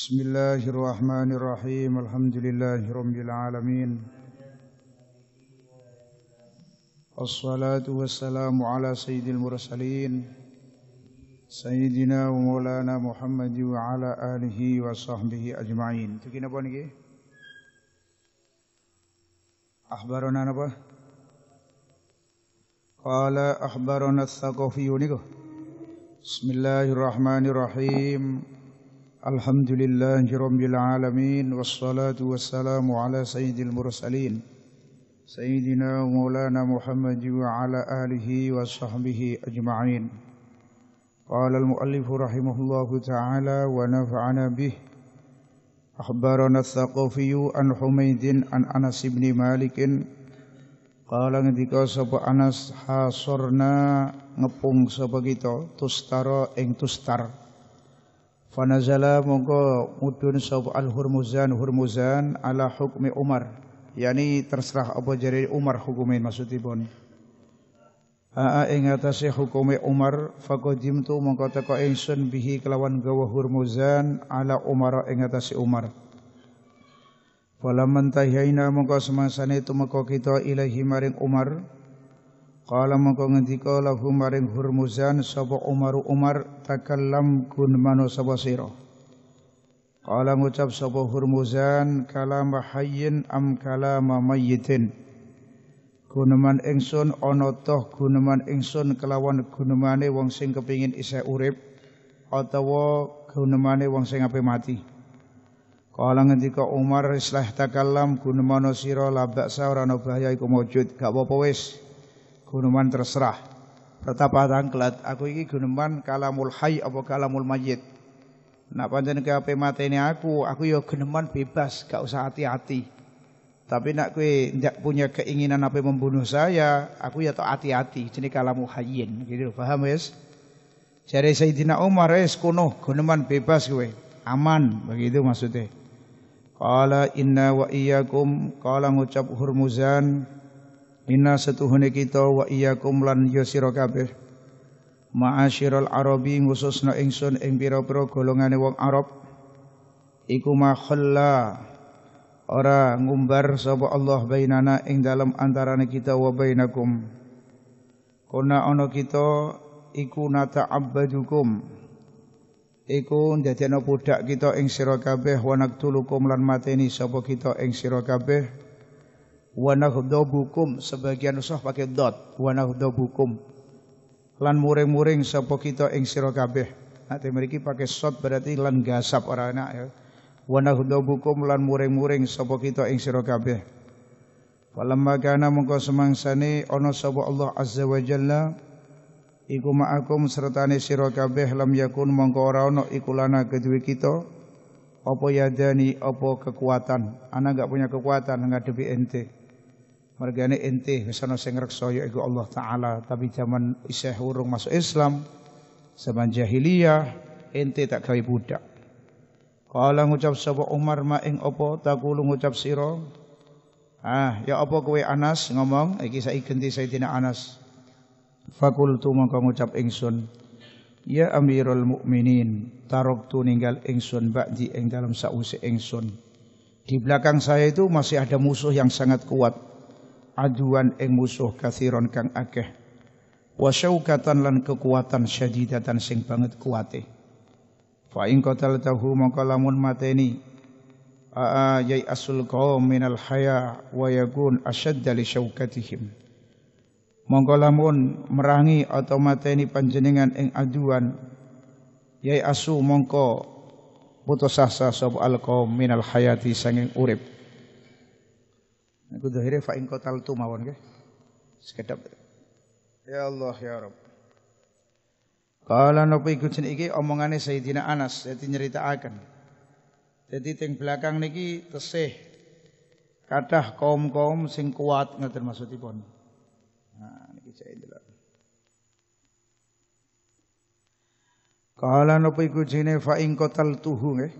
بسم الله الرحمن الرحيم الحمد لله رب العالمين الصلاة والسلام على سيد المرسلين سيدنا ومولانا محمد وعلى آله وصحبه أجمعين تكين أبو أخبرنا نبا قال أخبرنا الثقفي نجي بسم الله الرحمن الرحيم الحمد لله رب العالمين والصلاة والسلام على سيد المرسلين سيدنا مولانا محمد وعلى آله وصحبه أجمعين قال المؤلف رحمه الله تعالى ونفعنا به أخبرنا الثقفي عن حميد عن أنس بن مالك قال ketika sapa أنس حاصرنا ngepung sapa kita إن تستر Fanazala mongko mudun sab al hurmuzan hurmuzan ala hukmi Umar. Yani terserah apa jari Umar hukumin maksudipun. Aa ing atase hukume Umar fakodim tu mongko teko ingsun bihi kelawan gawa hurmuzan ala Umar ing atase Umar. Falaman tahiyaina mongko semangsane tumeka kita ilahi maring Umar Qala mongko ngendika lahu maring Hurmuzan sapa Umar Umar takallam kun mano sapa sira. Qala ngucap sapa Hurmuzan kala hayyin am kalama mayyitin. Guneman ingsun ana toh guneman ingsun kelawan gunemane wong sing kepingin isih urip atawa gunemane wong sing ape mati. Kala ngendika Umar islah takallam gunemana sira labak sa ora ana bahaya iku wujud gak apa-apa wis guneman terserah. Pertapa tangklat, aku iki guneman kalamul hay apa kalamul mayyit. Nak pancen mati ini aku, aku yo ya guneman bebas, gak usah hati-hati. Tapi nak kue tidak punya keinginan apa membunuh saya, aku ya tak hati-hati. Jadi kalamul hayyin, gitu paham wis? Jadi Sayyidina Umar es kuno, guneman bebas kue, aman begitu maksudnya. Kala inna wa iyyakum kala ngucap Hurmuzan Ina setuhune kita wa iyyakum lan ya ma kabeh. Ma'asyiral Arabi khususna ingsun ing pira-pira golongane wong Arab. Iku ma khalla ora ngumbar sapa Allah bainana ing dalem antarane kita wa bainakum. Kuna ana kita iku nata'abbadukum. iku ndadekno budak kita ing sira kabeh wa naqtulukum lan mateni sapa kita ing sira kabeh wa bukum sebagian usah pakai dot wa bukum lan muring-muring sapa kita ing sira kabeh nek mriki pakai shot berarti lan gasap ora enak ya wa lan muring-muring sapa kita ing sira kabeh falamma kana mengko semangsane ana sapa Allah azza wa jalla iku ma'akum sertane sira kabeh lam yakun mengko ora ana iku lana kedue kita apa yadani apa kekuatan ana enggak punya kekuatan ngadepi ente Mergane ente misalnya sing reksa ya iku Allah taala tapi zaman isih urung masuk Islam zaman jahiliyah ente tak gawe budak. Kala ngucap sapa Umar ma ing apa takulu ngucap sira Ah, ya apa kowe Anas ngomong iki saiki ganti Sayyidina Anas. Fakultu mongko ngucap ingsun. Ya Amirul Mukminin, taroktu ninggal ingsun ba'di ing dalam sause ingsun. Di belakang saya itu masih ada musuh yang sangat kuat aduan ing musuh kasiron kang akeh wa lan kekuatan syadidatan sing banget kuate fa in qataltahu maka lamun mateni aa yai asul qaum minal haya wa yakun ashadda li syaukatihim mongko lamun merangi atau mateni panjenengan ing aduan yai asu mongko putus asa sapa al qaum minal hayati sanging urip Aku dohire fa kotal tu mawon ke? Sekedap. Ya Allah ya Rabb. Kala nopo iku iki omongane Sayyidina Anas dadi nyeritakaken. Jadi teng belakang niki tesih kadah kaum-kaum sing kuat ngeten maksudipun. Nah niki saya delok. Kala nopo iku jene fa ing kotal tuhu nggih.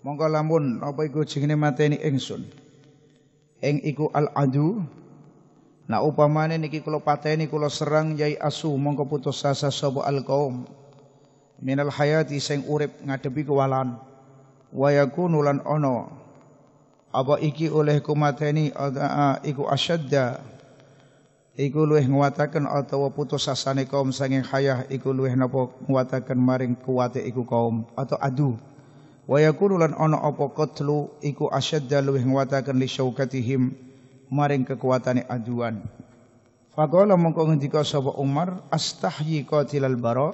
Monggo lamun apa iku jenenge mateni ingsun ing iku al adu na upamane niki kula pateni kula serang yai asu mongko putus asa sapa al kaum minal hayati sing urip ngadepi kewalan wa yakunu lan ono apa iki oleh kumateni iku asyadda iku luwih nguwataken atau putus asane kaum sanging hayah iku luwih napa nguwataken maring kuwate iku kaum atau adu wa yakunu lan ana apa qatlu iku asyadda luwih nguwataken li syaukatihim maring kekuatane aduan faqala mongko ngendika sapa Umar astahyi qatilal bara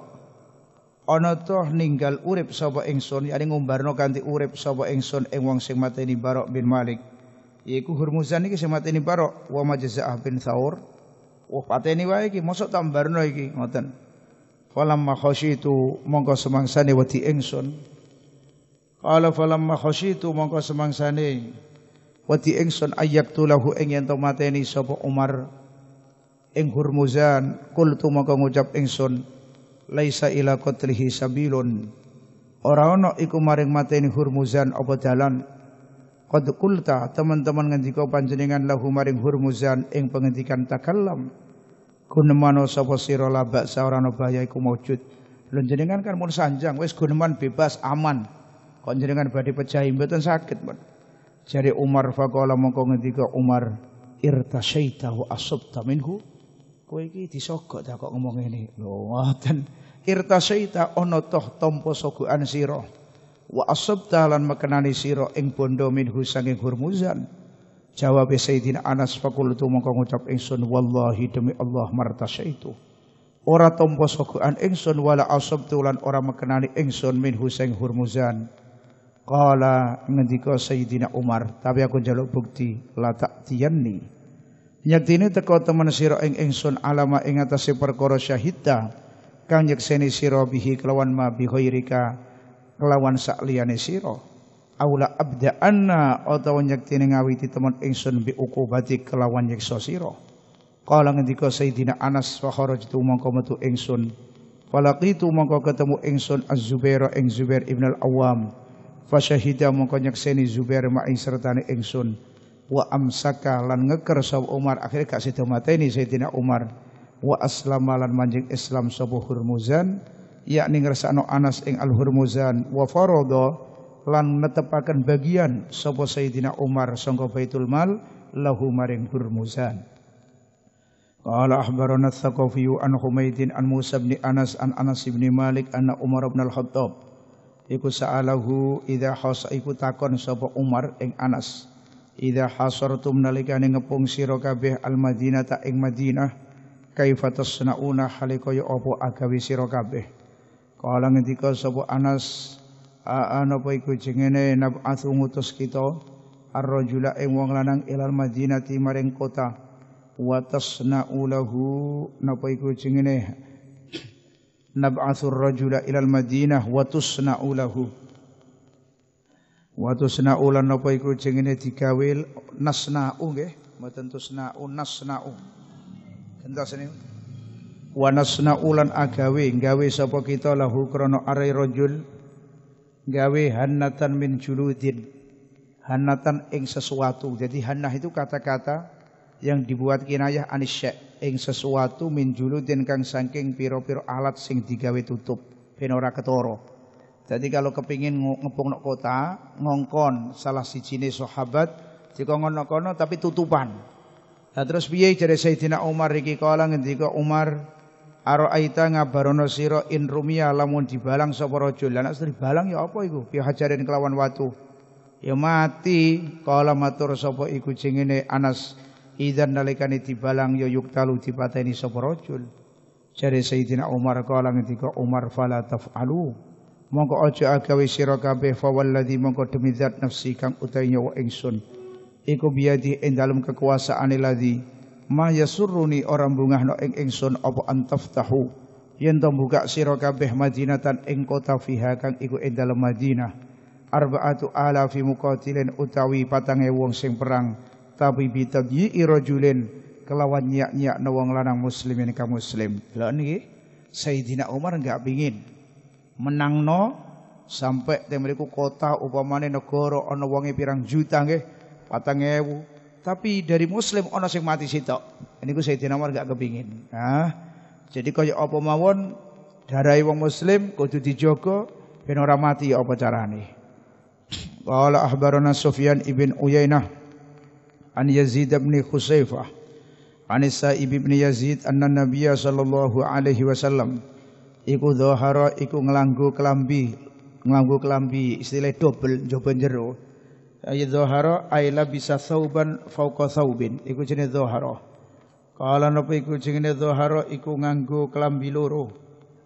ana toh ninggal urip sapa ingsun yani ngumbarno kanthi urip sapa ingsun ing wong sing mateni Barok bin Malik Iku Hurmuzan iki sing mateni Barok wa majza'ah bin Thaur wah pateni wae iki mosok tambarno iki ngoten falamma khasyitu mongko semangsane wedi ingsun Qala falamma khasyitu mongko semangsane wati engson ayak tulahu lahu yen to mateni sopo Umar Eng Hurmuzan qultu mongko ngucap engson. laisa ila qatlihi sabilun Orang ono iku maring mateni Hurmuzan apa dalan qad qulta teman-teman ngendika panjenengan lahu maring Hurmuzan eng pengendikan takalam. gunemano Sopo siro labak saurano bahaya iku maujud kan mun sanjang wes guneman bebas aman Kok jenengan badhe pejahi mboten sakit, Pak. Jari Umar faqala mongko ngendika Umar irtasyaita wa asabta minhu. Kowe iki disogok ta kok ngomong ngene. Lho ngoten. Irtasyaita ana toh tampa sogokan sira. Wa asabta lan mekenani sira ing bondo minhu sanging Hurmuzan. Jawab Sayyidina Anas fakultu mongko ngucap ingsun wallahi demi Allah martasyaitu. ora tampa sogokan ingsun wala asabtu lan ora mekenani ingsun min Husain Hurmuzan Qala ngendika Sayyidina Umar, tapi aku jaluk bukti la ta'tiyanni. Yaktine teko teman siro ing ingsun alama ing atase perkara syahida kang nyekseni siro bihi kelawan ma bihoirika kelawan sak siro. sira. Aula abda'anna utawa nyektine ngawiti temen ingsun bi ukubati kelawan nyekso siro Qala ngendika Sayyidina Anas wa jitu mongko metu ingsun. Falaqitu mongko ketemu ingsun Az-Zubair ing Zubair ibn al awam. Fasyahida mongko nyekseni Zubair ma'i sertane ingsun. Wa amsaka lan ngeker sapa Umar akhirnya gak sida mateni Sayyidina Umar. Wa aslama lan manjing Islam sapa Hurmuzan yakni ngersakno Anas ing Al-Hurmuzan wa farada lan netepaken bagian sapa Sayyidina Umar sangka Baitul Mal lahu maring Hurmuzan. قال أخبرنا الثقفي عن an عن موسى Anas an Anas أنس Malik مالك أن عمر al Khattab iku sa'alahu idza has iku takon sapa Umar ing Anas idza hasartum nalikane ngepung sira kabeh al ta ing Madinah kaifa tasnauna halikaya apa agawe sira kabeh kala ngendika sapa Anas ana apa iku jengene nab'atsu ngutus kita ar-rajula ing wong lanang ilal Madinah maring kota wa na lahu napa iku jengene nab'athur rajula ilal Madinah wa tusna'u lahu. Wa tusna'u lan apa iku jengene digawe nasna'u nggih, mboten tusna'u nasna'u. Gentos niku. Wa nasna'u lan agawe gawe sapa kita lahu krana arai rajul gawe hannatan min juludin. Hannatan ing sesuatu. Jadi hannah itu kata-kata yang dibuat kinayah anisyek ing sesuatu min juludin kang saking pira-pira alat sing digawe tutup ben ora ketara. Jadi kalau kepingin ngepungno kota, ngongkon salah sijine sahabat jika ngono kono tapi tutupan. Nah terus piye jare Sayyidina Umar iki kala ngendika Umar aita ngabarono sira in rumia lamun dibalang sapa rajul. Lah nek dibalang ya apa iku? Pi ya hajarin kelawan watu. Ya mati kala matur sapa iku cingine Anas idan nalikane tibalang yo yuktalu dipateni sapa rajul jare Sayyidina Umar kala ngendika Umar fala taf'alu mongko aja agawe sira kabeh fa walladzi mongko demi zat nafsi kang utawi nyawa ingsun iku biadi ing dalem kekuasaane ladzi ma yasurruni ora bungahno ing ingsun apa antaftahu yen to buka sira kabeh Madinatan ing kota fiha kang iku ing dalem Madinah arba'atu alafi muqatilin utawi patange wong sing perang tapi bitadyi irajulin kelawan nyak-nyak wong lanang muslimin ka muslim. Lha niki Sayyidina Umar enggak pingin menangno sampai temeriku kota upamane negara ana wonge pirang juta patang 4000. Tapi dari muslim ana sing mati sitok. Niku Sayyidina Umar enggak kepingin. Nah, jadi kaya apa mawon darai wong muslim kudu dijogo ben ora mati ya apa carane. Qala ahbarana Sufyan ibn Uyainah an Yazid bin Khusaifah an Sa'ib bin Yazid anna Nabiya sallallahu alaihi wasallam iku dhahara iku nglanggu kelambi nglanggu kelambi istilah dobel jaba jero ya dhahara aila bisa sauban fauqa saubin iku jenenge dhahara kala nopo iku jenenge dhahara iku nganggo kelambi loro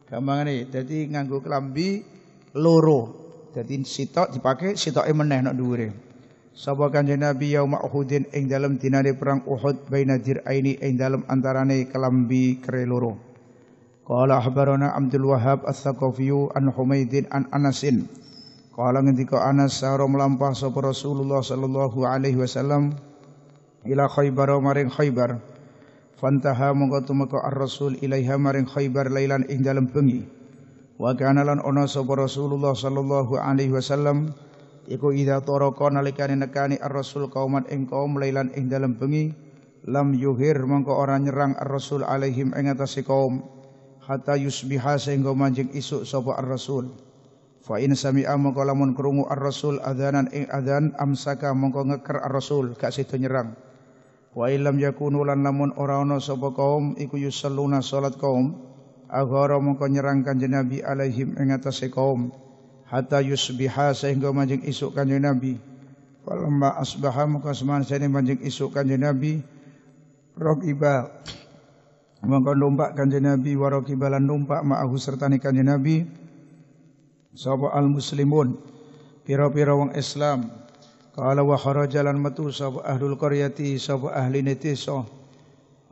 gampangane dadi nganggo kelambi loro dadi sitok dipakai sitoke meneh nak dhuwure Sapa kanjeng Nabi yauma Uhudin ing dalem dinane perang Uhud baina dir'aini ing dalem antarane kelambi kere loro. Qala akhbarana Abdul Wahhab Ats-Tsaqafi an Humaidin an Anasin. Qala ngendika Anas saro Lampah sapa Rasulullah sallallahu alaihi wasallam ila Khaibar maring Khaibar. Fantaha mongko tumeka ar-Rasul ilaiha maring Khaibar lailan ing dalem bengi. Wa kana lan ana sapa Rasulullah sallallahu alaihi wasallam iku idza taraka nalikane nekani ar-rasul kauman ing kaum lailan ing dalem bengi lam yuhir mongko orang nyerang ar-rasul alaihim ing atase kaum hatta yusbiha sehingga manjing isuk sapa ar-rasul fa in sami'a mongko lamun krungu ar-rasul adzanan ing adzan amsaka mongko ngeker ar-rasul gak sida nyerang wa illam yakunu lan lamun ora ana sapa kaum iku yusalluna salat kaum aghara mongko nyerang kanjeng nabi alaihim ing kaum hatta yusbiha sehingga manjing isuk kanjeng Nabi. Falamma asbaha maka semangat sene manjing isuk kanjeng Nabi rakiba maka numpak kanjeng Nabi wa rakibalan numpak ma'ahu serta ni kanjeng Nabi sapa al muslimun pira-pira wong Islam kala wa kharajalan metu sapa ahlul qaryati sapa ahli netisa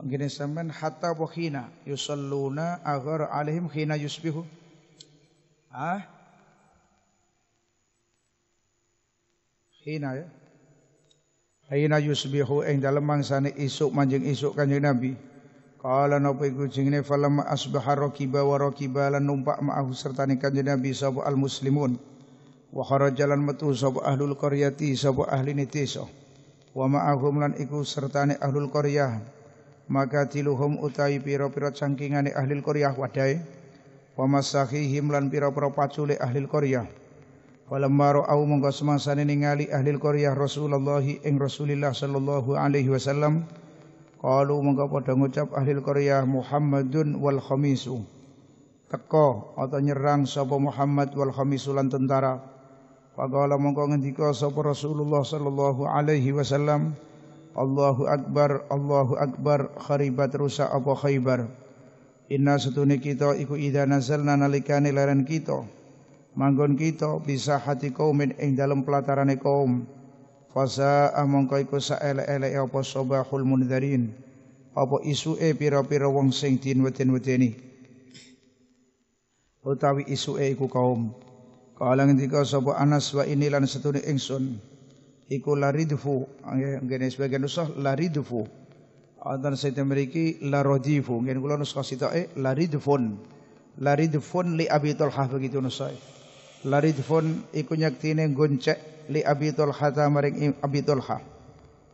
Gini sampean hatta wa khina yusalluna agar alaihim khina yusbihu Ah Hina ya. Hina yusbihu ing dalem mangsane isuk manjing isuk Kanjeng Nabi. Qala napa iku jenenge falamma asbaha rakiba wa rakiba lan numpak ma'ahu serta Kanjeng Nabi sapa al muslimun. Wa kharajalan metu sapa ahlul qaryati sapa ahli desa. Wa ma'ahum lan iku sertane ahlul qaryah. Maka tiluhum utai pira-pira cangkingane ahlil qaryah wadai. Wa masahihim lan pira-pira pacule ahlil qaryah. Falamma ra'au mongko semangsane ningali ahli korea Rasulullah ing Rasulillah sallallahu alaihi wasallam qalu mongko padha ngucap ahli korea Muhammadun wal khamisu teko atau nyerang sapa Muhammad wal khamisu lan tentara faqala mongko ngendika sapa Rasulullah sallallahu alaihi wasallam Allahu akbar Allahu akbar kharibat rusak apa Khaibar Inna setune kita iku idza nazalna nalikane leren kita manggon kita bisa hati kaumin ing dalam pelataran kaum fasa amangka iku saele-ele apa sabahul mundarin apa isue pira-pira wong sing dinweten-weteni utawi isue iku kaum kala ngendika soba Anas wa inilan lan setune ingsun iku laridfu ngene sebagian usah laridfu Antar saya memiliki larodifu. Mungkin kalau nuskah sita eh laridfun. Laridfun li Abi Talhah begitu nusai laridfun iku nyaktine goncek li Abi Tulhata maring Abi Tulha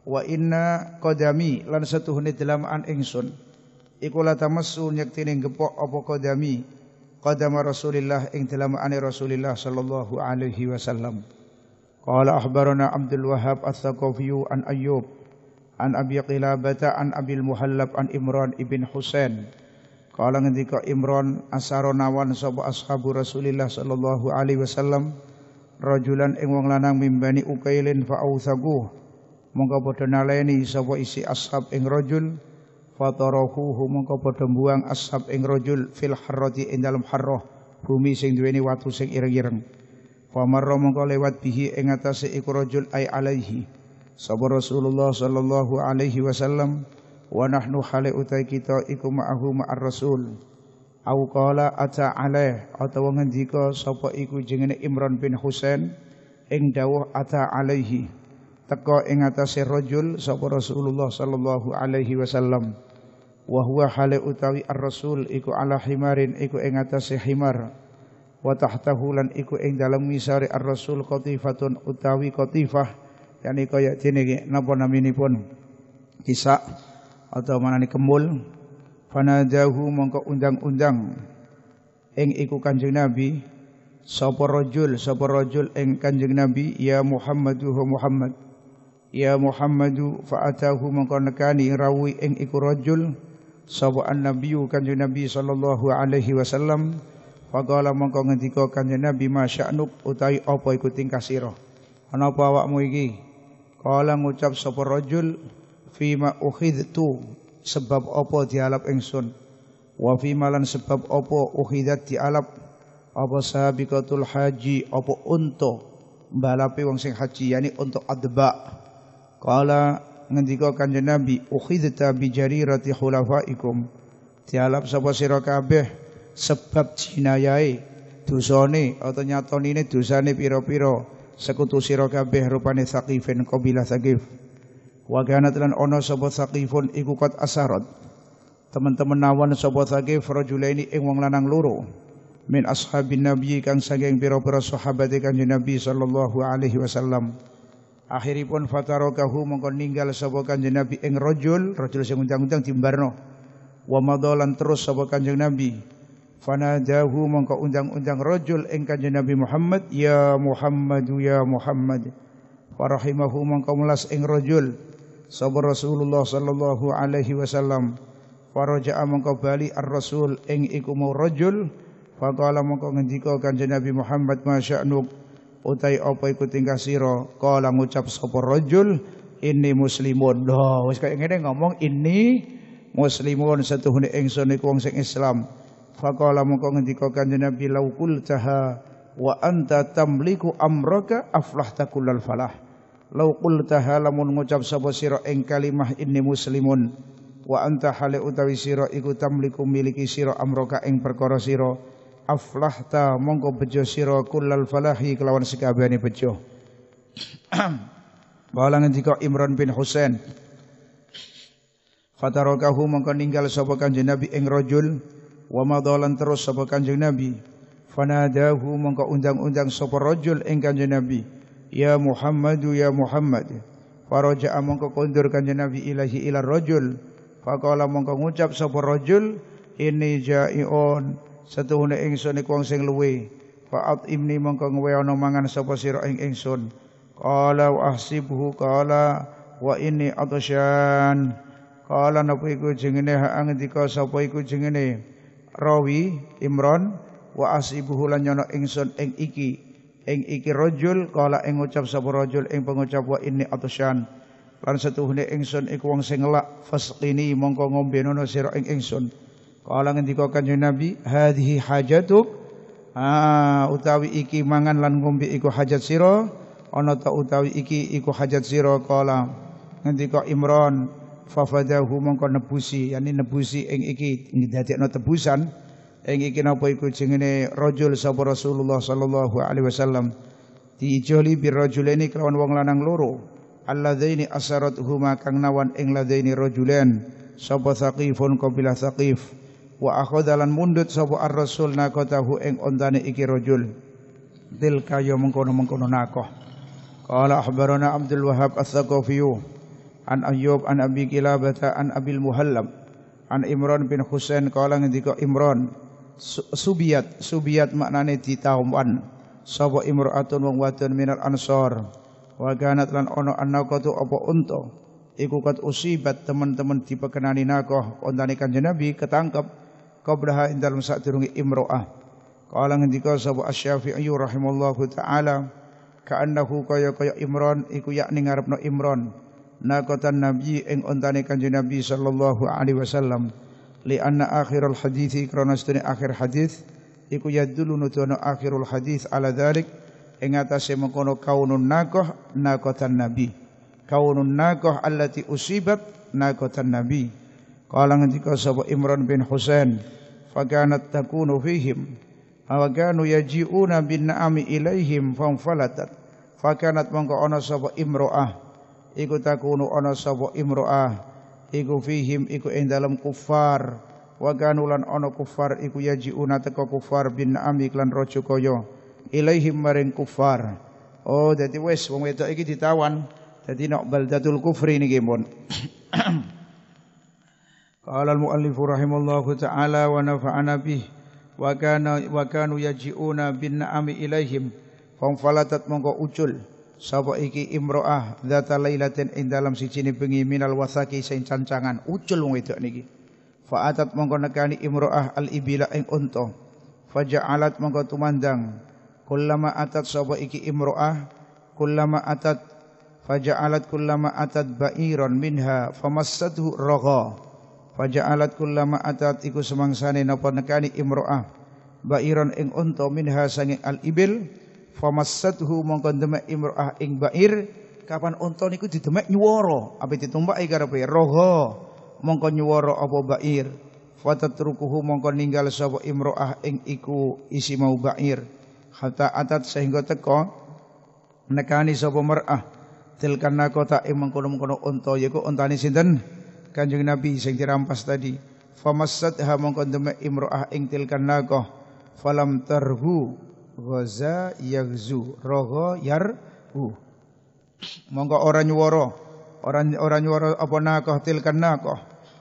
wa inna qadami lan setuhne delamaan ingsun iku latamassu nyaktine gepok apa qadami qadama Rasulillah ing ane Rasulillah sallallahu alaihi wasallam qala akhbarana Abdul Wahhab ats-Tsaqafi an Ayyub an Abi Qilabah an Abil Muhallab an Imran ibn Husain Kala ngendika Imron asaronawan sapa ashabu Rasulillah sallallahu alaihi wasallam rajulan ing wong lanang mimbani ukailin fa authagu mongko padha naleni sapa isi ashab ing rajul fatarahu mongko padha buang ashab ing rajul fil harrati ing dalam harrah bumi sing duweni watu sing ireng-ireng fa marra mongko lewat bihi ing atase iku rajul ay alaihi sapa Rasulullah sallallahu alaihi wasallam wa nahnu hale utai kita iku ma'ahu ma'ar rasul au qala ata alaih atawa ngendika sapa iku jenenge Imran bin Husain ing dawuh ata alaihi teka ing atase rajul sapa Rasulullah sallallahu alaihi wasallam wa huwa hale utawi ar-rasul iku ala himarin iku ing atase himar wa tahtahu lan iku ing dalem ngisare ar-rasul qatifatun utawi qatifah yani kaya jenenge napa naminipun kisak atau mana ni kemul fana jahu mongko undang-undang ing iku kanjeng Nabi sapa rajul sapa rajul ing kanjeng Nabi ya Muhammadu hu Muhammad ya Muhammadu fa atahu mongko nekani rawi ing iku rajul sapa annabiyyu kanjeng Nabi sallallahu alaihi wasallam faqala mongko ngendika kanjeng Nabi masya'nuk utawi apa iku tingkah sira ana apa awakmu iki kala ngucap sapa rajul fima ukhidtu sebab apa dialap ingsun wa fima lan sebab apa ukhidat dialap apa sabiqatul haji apa unta balapi wong sing haji yani untuk adba Kala ngendika kanjeng nabi ukhidta bi jarirati khulafaikum dialap sapa sira kabeh sebab jinayae dosane atau nyatonine dosane pira-pira sekutu sira kabeh rupane thaqifin qabila thaqif wa kana telan ono sapa saqifun iku kot asarat teman-teman nawan sapa saqif rajulaini ing wong lanang loro min ashabin nabi kang saking pira-pira sahabat kanjeng nabi sallallahu alaihi wasallam akhiripun fatarokahu mongko ninggal sapa kanjeng nabi ing rajul rajul sing undang-undang timbarno wa madalan terus sapa kanjeng nabi fanadahu mongko undang-undang rojul ing kanjeng nabi Muhammad ya Muhammad ya Muhammad wa rahimahu mongko mulas ing rojul sapa Rasulullah sallallahu alaihi wasallam faraja'a mengko bali ar-rasul ing iku mau rajul faqala mengko ngendika kanjeng Nabi Muhammad masya'nuk utai apa iku tingkah sira kala ngucap sapa rajul ini muslimun lho wis kaya ngene ngomong ini muslimun setuhune ingsun iku wong sing Islam faqala mengko ngendika kanjeng Nabi laukul taha wa anta tamliku amraka aflahta kullal falah Lau kul lamun ngucap sapa sira ing kalimah inni muslimun wa anta hale utawi sira iku tamliku miliki sira amroka ing perkara sira aflahta mongko bejo sira kullal falahi kelawan sekabehane bejo Wala jika Imran bin Husain Fatarokahu mongko ninggal sapa Kanjeng Nabi ing rajul wa madalan terus sapa Kanjeng Nabi fanadahu mongko undang-undang sapa rajul ing Kanjeng Nabi ya Muhammadu ya Muhammad faraja'a mongko kondur kanjeng Nabi ilahi ila rajul faqala mongko ngucap sapa rajul ini jaiun setuhune ingsun iku wong sing luwe fa'at imni mongko ngwe ana mangan sapa sira ing ingsun qala wa ahsibhu qala wa inni atsyan qala napa iku jengene ha ngendika sapa iku jengene rawi Imron wa asibuhu lan nyono ingsun ing iki ing iki rajul kala ing ngucap sapa rajul ing pengucap wa inni atsyan lan setuhne ingsun iku wong sing ngelak fasqini mongko ngombe nono sira ing ingsun kala ngendika kanjeng nabi hadhihi hajatuk ah utawi iki mangan lan ngombe iku hajat sira ana ta utawi iki iku hajat sira kala ngendika Imran fafadahu mongko nebusi yani nebusi ing iki ndadekno tebusan ing iki napa iku jenenge rajul sapa Rasulullah sallallahu alaihi wasallam dijoli bir rajulaini kelawan wong lanang loro alladzaini asarat huma kang nawan ing ladzaini rajulan sapa saqifun qabilah saqif wa dalan mundut sapa ar-rasul naqatahu ing ontane iki rajul tilka ya mengkono-mengkono nakoh qala akhbarana Abdul Wahab ats-Tsaqafi an Ayyub an Abi Kilabah an Abil Muhallam an Imran bin Husain qala ngendika Imran subiyat subiyat maknane ditawan sapa imraatun wong wadon minal ansor wa kanat lan ana annaqatu apa unta iku kat usibat teman-teman dipekenani nakoh untane kanjeng Nabi ketangkep qablaha ing dalem sadurunge imraah kala ngendika sapa asy-Syafi'i rahimallahu taala ka'annahu kaya kaya Imran iku yakni ngarepno Imran nakotan Nabi ing untane kanjeng Nabi sallallahu alaihi wasallam li anna akhirul hadis krana sedene akhir hadis iku yadulu nutono akhirul hadis ala dzalik ing atase mengkono kaunun nakoh nakotan nabi kaunun nakoh allati usibat nakotan nabi qala ngendika sapa Imran bin Husain fakanat takunu fihim awaganu kanu yaji'una bin na'ami ilaihim fangfalatat fakanat mongko ana sapa imro'ah iku takunu ana sapa imro'ah iku fihim iku ing dalam kufar wa ono kufar iku yajiuna teko kufar bin ami klan raja ilaihim maring kufar oh dadi wes wong wedok iki ditawan jadi nok baldatul kufri niki pun Qala al-muallif rahimallahu taala wa nafa'ana bih wa kana wa kanu yajiuna bin ami ilaihim fong falatat mongko ucul sapa iki imro'ah dzata lailatin ing dalam sijine bengi minal wasaki sing cancangan ucul wong wedok niki fa atat mongko nekani imro'ah al ibila ing unta faja'alat mongko tumandang kullama atat sapa iki imro'ah kullama atat faja'alat kullama atat ba'iron minha famassathu faja faja'alat kullama atat iku semangsane napa nekani imro'ah ba'iron ing unta minha sange al ibil famassadhu mongko demek imro'ah ing bair kapan unta niku didemek nyuwara ape ditumpaki karepe roha mongko nyuwara apa bair fatatrukuhu mongko ninggal sapa imro'ah ing iku isi mau bair hatta atat sehingga teko nekani sapa mar'ah tilkan nakota ing mengkono-mengkono unta yaiku untane sinten Kanjeng Nabi sing dirampas tadi famassatha mongko demek imro'ah ing tilkan nakoh falam tarhu Ghaza Rogo Yar yarbu. Monggo orang nyuworo orang orang nyuworo apa nakoh tilkan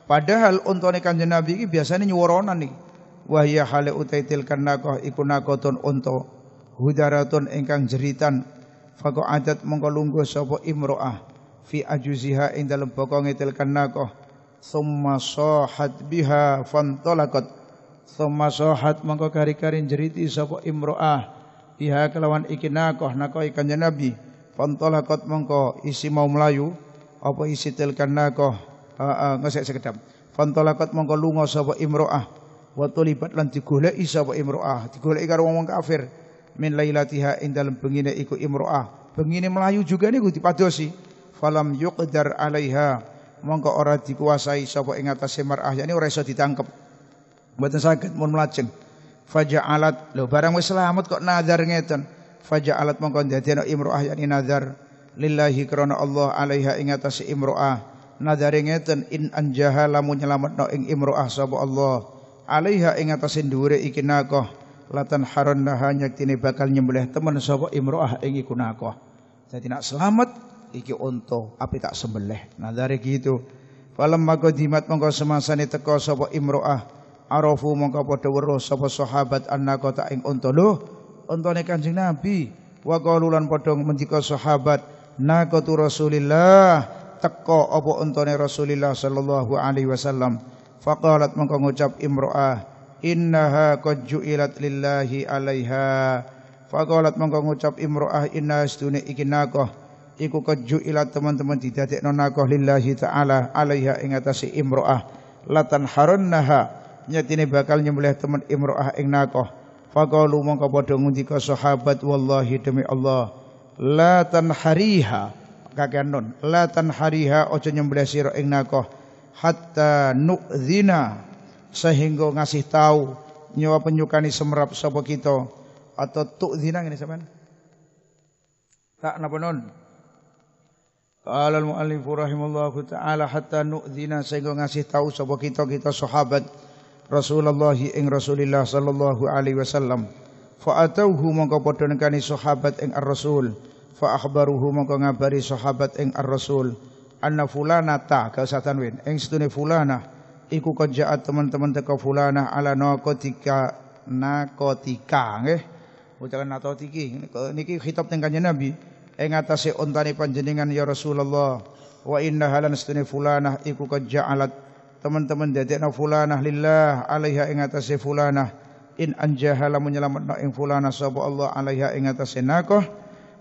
Padahal untone Kanjeng Nabi ini biasanya nyuworonan nih Wahya hale utai tilkan nakah ton nakatun Hudara ton engkang jeritan. Faqo adat mongko lungguh sopo imro'ah fi ajuziha ing dalem bokonge tilkan nakah. Summa sahat biha fantolakot Thumma sohat mangko kari-kari jeriti sapa imro'ah iha kelawan ikinakoh nakoh ikan nabi fantolakot mongko isi mau melayu apa isi telkan nakoh uh, uh, ngesek sekedap fantolakot mongko lunga sapa imro'ah wa tulibat lan digoleki sapa imro'ah digoleki karo wong kafir min lailatiha ing dalem bengine iku imro'ah bengine melayu juga niku dipadosi falam yuqdar alaiha mongko ora dikuasai sapa ing atase mar'ah yani ora iso ditangkep Mboten sakit mun melajeng. Faja'alat lho barang wis selamat kok nazar ngeten. Faja'alat mongko dadekno imro'ah ini nazar lillahi krana Allah alaiha ing atas imro'ah. Nazare ngeten in anjaha lamun nyelametno ing imro'ah sapa Allah. Alaiha ing atas dhuwure iki nakoh latan haron hanya tini bakal nyembelih temen sapa imro'ah ing iku nakoh. Jadi nak selamat iki unta api tak sembelih. Nazare gitu. Falam magodimat mongko semasane teko sapa imro'ah arafu mongko padha weruh sapa sahabat annaka ta ing unta untane Kanjeng Nabi wa qalu lan padha mendika sahabat naqatu Rasulillah teko apa untane Rasulillah sallallahu alaihi wasallam faqalat mongko ngucap imro'ah innaha qad ju'ilat lillahi alaiha faqalat mongko ngucap imro'ah inna astune iki naqah iku qad ju'ilat teman-teman didadekno naqah lillahi taala alaiha ing atase imro'ah latan harunnaha nyatine bakal nyembelih teman imro'ah ing nakoh faqalu mongko padha ngendika sahabat wallahi demi Allah la tanhariha kakean nun la tanhariha aja nyembelih sira ing nakoh hatta nu'zina sehingga ngasih tahu nyawa penyukani semerap sapa kita atau tu'zina ini sampean tak napa nun Qala al-muallif rahimallahu taala hatta nu'zina sehingga ngasih tahu sapa kita kita sahabat Rasulullah ing Rasulillah sallallahu alaihi wasallam fa atauhu mongko padha nekani sahabat ing ar-rasul fa akhbaruhu mongko ngabari sahabat ing ar-rasul anna fulana ta ka usah ing setune fulana iku kajaat teman-teman teko fulana ala nakotika nakotika nggih ucapan oh, narkotiki niki khitab teng kanjeng Nabi ing atase ontane panjenengan ya Rasulullah wa inna halan setune fulana iku kajaalat teman-teman dadekna fulanah lillah alaiha ing atase fulanah in anjaha lamun nyelametna ing fulanah sapa Allah alaiha ing atase nakoh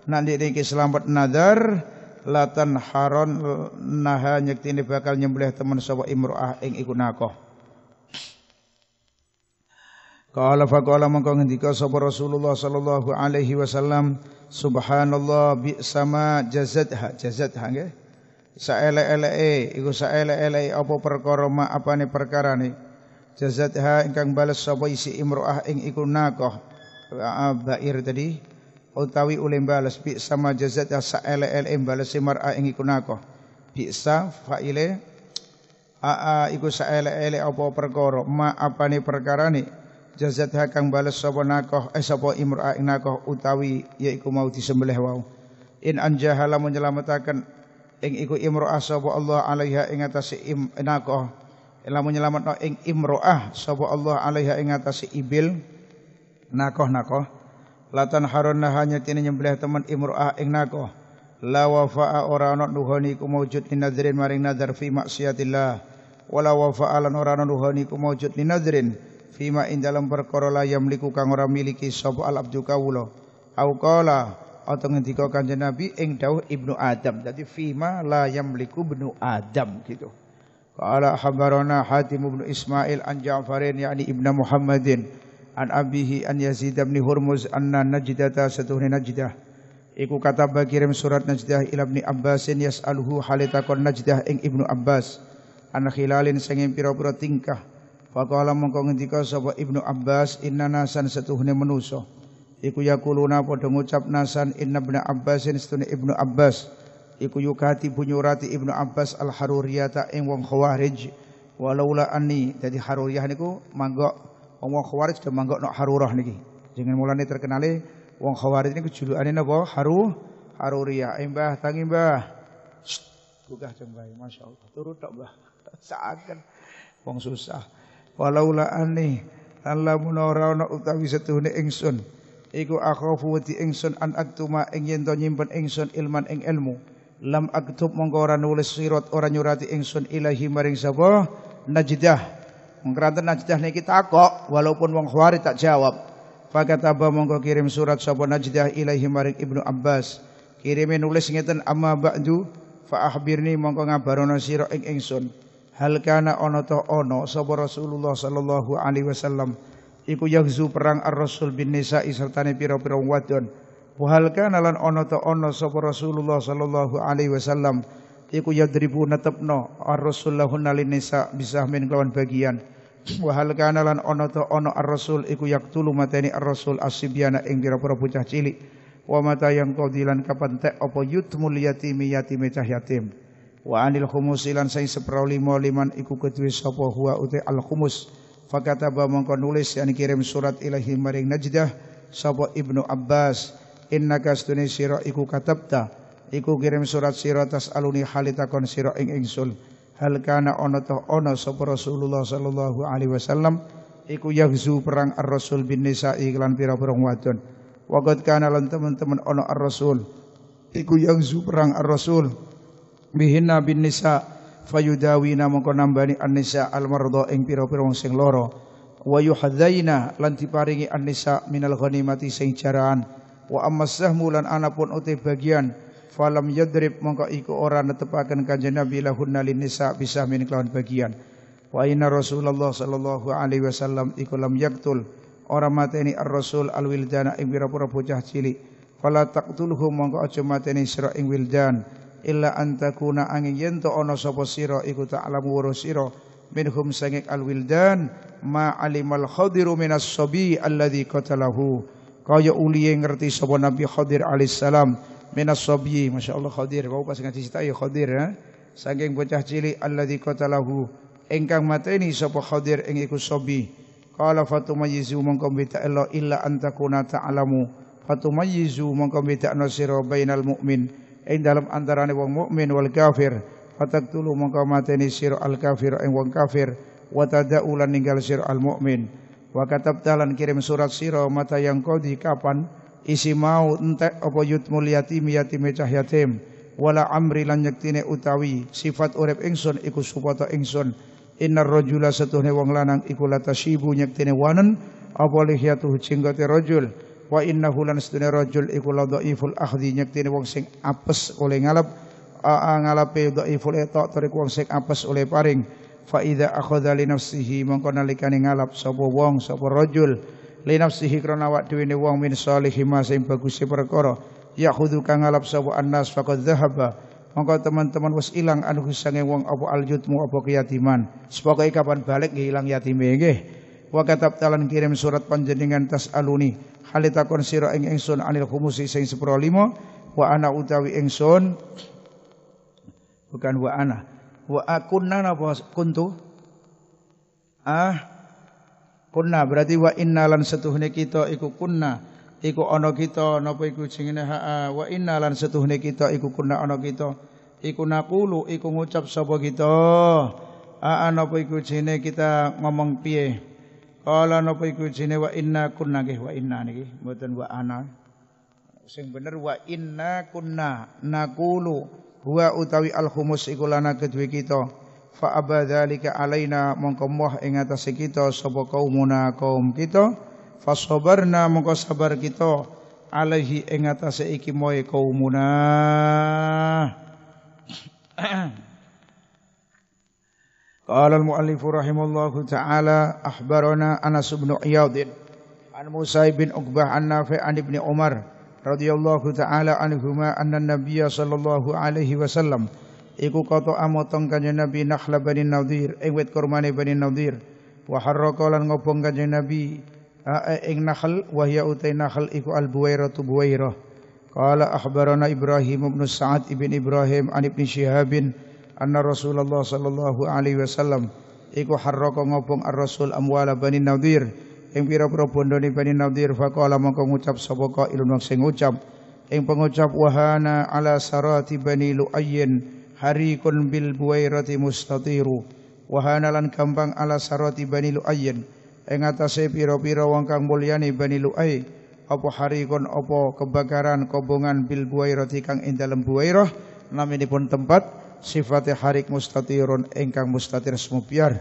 nanti niki selamat nadar latan haron naha nyektine bakal nyembelih teman sapa imroah ing iku nakoh Kala fa qala mongko ngendika sapa Rasulullah sallallahu alaihi wasallam subhanallah bi sama jazatha jazet, nggih saelek-eleke iku saelek-eleke apa perkara ma apane jazat ha ingkang bales sapa isi imroah ing iku naqah bair tadi utawi ulem bales bi sama jazat ya saelek-eleke bales mar'a ing iku naqah bisa faile aa iku saelek-eleke apa perkara ma apane jazat ha kang bales sapa naqah eh sapa imroah ing naqah utawi yaiku mau disembelih wau in anjahala menyelamatkan ing iku imro'ah sapa Allah alaiha ing atase im nakoh lamun nyelametno ing imro'ah sapa Allah alaiha ing atase ibil nakoh nakoh latan haronna hanya tine nyembelih teman imro'ah ing nakoh la wafa'a ora ana nuhoni ku maujud linadzrin maring nazar fi maksiatillah wala wafa'a lan ora ana nuhoni ku maujud linadzrin fima ing dalam perkara la yamliku kang ora miliki sapa al abdu kawula au qala atau ngendika Kanjeng Nabi ing dawuh Ibnu Adam. Jadi fima la yamliku Ibnu Adam gitu. Qala habarana Hatim ibnu Ismail an Ja'farin yakni Ibnu Muhammadin an abihi an Yazid bin Hurmuz anna Najdata satuhni Najdah. Iku kata bagirim surat Najdah ila Ibnu Abbasin yas'aluhu halitakon Najdah ing Ibnu Abbas. An khilalin sanging pira-pira tingkah Faqala mongko ngendika sapa Ibnu Abbas inna satu satuhne manusa iku yakuluna padha ngucap nasan inna Abbas abbasin istune ibnu abbas iku yukati bunyurati ibnu abbas al haruriyata ing wong khawarij walaula anni jadi haruriyah niku manggok wong wong khawarij do manggok nok harurah niki jenenge mulane terkenale wong khawarij niku julukane napa haru haruriyah imbah eh, tangi mbah bugah jeng bae masyaallah turut tok mbah saken wong susah walaula anni Allah munora utawi setuhune ingsun iku akhafu wati ingsun an aktuma ing yen to nyimpen ingsun ilman ing ilmu lam aktub mongko ora nulis sirat ora nyurati ingsun ilahi maring sapa najidah Ngranten najdah niki takok walaupun wong khawari tak jawab Fakataba mongko kirim surat sapa najidah ilahi maring Ibnu Abbas kirime nulis ngeten amma ba'du fa akhbirni mongko ngabarono sira ing ingsun hal kana ana to ana sapa Rasulullah sallallahu alaihi wasallam iku zu perang ar-rasul bin nisa'i sertane pira-pira wadon wahal kana lan ana ta ana sapa Rasulullah sallallahu alaihi wasallam iku yadribu natepno ar-rasul lahun alin nisa bisah min kelawan bagian wahal kana lan ana ta ana ar-rasul iku yaktulu mateni ar-rasul asibyana ing pira-pira bocah cilik wa mata yang qadilan kapan tek apa yutmul yatimi yatime cah yatim wa anil khumusilan sai sepro lima liman iku kedue sapa huwa uti al khumus Fakataba mongko nulis yang kirim surat ilahi maring Najdah sapa Ibnu Abbas innaka stune sira iku katabta iku kirim surat sira tas aluni halitakon sira ing ingsun hal kana ono ta ono sapa Rasulullah sallallahu alaihi wasallam iku yahzu perang ar-rasul bin nisa iklan pira-pira wadon waqad kana lan teman-teman ono ar-rasul iku yahzu perang ar-rasul bihinna bin nisa' fayudawina mongko nambani annisa anissa ing pira-pira wong sing lara wa yuhadzaina lan diparingi annisa minal ghanimati sing caraan wa ammasahmu lan pun uti bagian falam yadrib mongko iku ora netepaken kanjeng Nabi lahunna nisa bisa min kelawan bagian wa inna Rasulullah sallallahu alaihi wasallam iku lam yaktul ora mateni ar-rasul al-wildana ing pira-pira bocah cilik fala taqtulhu mongko aja mateni sira ing wildan illa antakuna angin yento ono sopo siro sira iku ta'lamu waro sira minhum sangik alwildan ma alimal khadiru minas sobi alladhi qatalahu kaya uliye ngerti sopo Nabi Khadir alaihissalam minas masya Allah Khadir kau pas ngaji cita ya Khadir ya saking bocah cilik alladhi qatalahu engkang mateni sapa Khadir ing iku sabi qala fatumayyizu mongko bita'a illa antakuna ta'lamu fatumayyizu mongko bita'a sira bainal mu'min ing dalam antarane wong mukmin wal kafir fataktulu mongko mateni sir al kafir ing wong kafir wa tadaulan ninggal sir al mukmin wa katabtalan kirim surat sira mata yang kodi kapan isi mau entek apa yutmul yatim yatim cah yatim wala amri lan tine utawi sifat urip ingsun iku supata ingsun innar rajula satuhne wong lanang iku latasibu nyektine wanen apa lihyatuhu cinggote rajul wa inna hulan sedune rajul iku la dhaiful akhdhi nyektene wong sing apes oleh ngalap ngalape iful etok tarik wong sing apes oleh paring fa idza akhadha li nafsihi mongko nalikane ngalap sapa wong sapa rajul li nafsihi krana awak dhewe wong min salihi ma sing baguse perkara yakhudhu kang ngalap sapa annas faqad dhahaba maka teman-teman wis ilang anhu sange wong apa aljutmu apa yatiman sepoke kapan balik nggih ilang yatime nggih wa katab talan kirim surat panjenengan tas aluni halitakon sira ing ingsun anil khumusi sing 10 lima wa ana utawi ingsun bukan wa ana wa akunna napa kuntu ah kunna berarti wa inna lan setuhne kita iku kunna iku ana kita napa iku jenenge ha wa inna lan setuhne kita iku kunna ana kita iku naqulu iku ngucap sapa kita a napa iku jenenge kita ngomong piye Kala napa iku jine wa inna kunna nggih wa inna niki mboten wa ana. Sing bener wa inna kunna naqulu huwa utawi al khumus iku lana kedue kita. Fa abadzalika alaina mongko moh ing atase kita sapa kaumuna kaum kita sabarna mongko sabar kita alaihi ing atase iki moe kaumuna. قال المؤلف رحمه الله تعالى أخبرنا أنس بن عياض عن موسى بن عقبة عن نافع عن ابن عمر رضي الله تعالى عنهما أن النبي صلى الله عليه وسلم Iku kata amotong kanjeng Nabi nakhla bani Nadir ing wit bani Nadir wa harraka lan ngobong kanjeng Nabi ing nakhl wa utai nakhl iku al buwairatu buwairah qala akhbarana Ibrahim ibn Sa'ad ibn Ibrahim an ibn Syihabin anna Rasulullah sallallahu alaihi wasallam iku harraka ngobong ar-rasul amwala Bani Nadir ing pira-pira bondone Bani Nadir faqala mongko ngucap sapa qailun sing ngucap ing pengucap wahana ala sarati Bani Luayyin harikun bil buairati mustatiru wahana lan gampang ala sarati Bani Luayyin ing atase pira-pira wong kang mulyani Bani Luay apa harikun apa kebakaran kobongan bil buairati kang ing dalem namine pun tempat sifate harik mustatirun ingkang mustatir semupiar.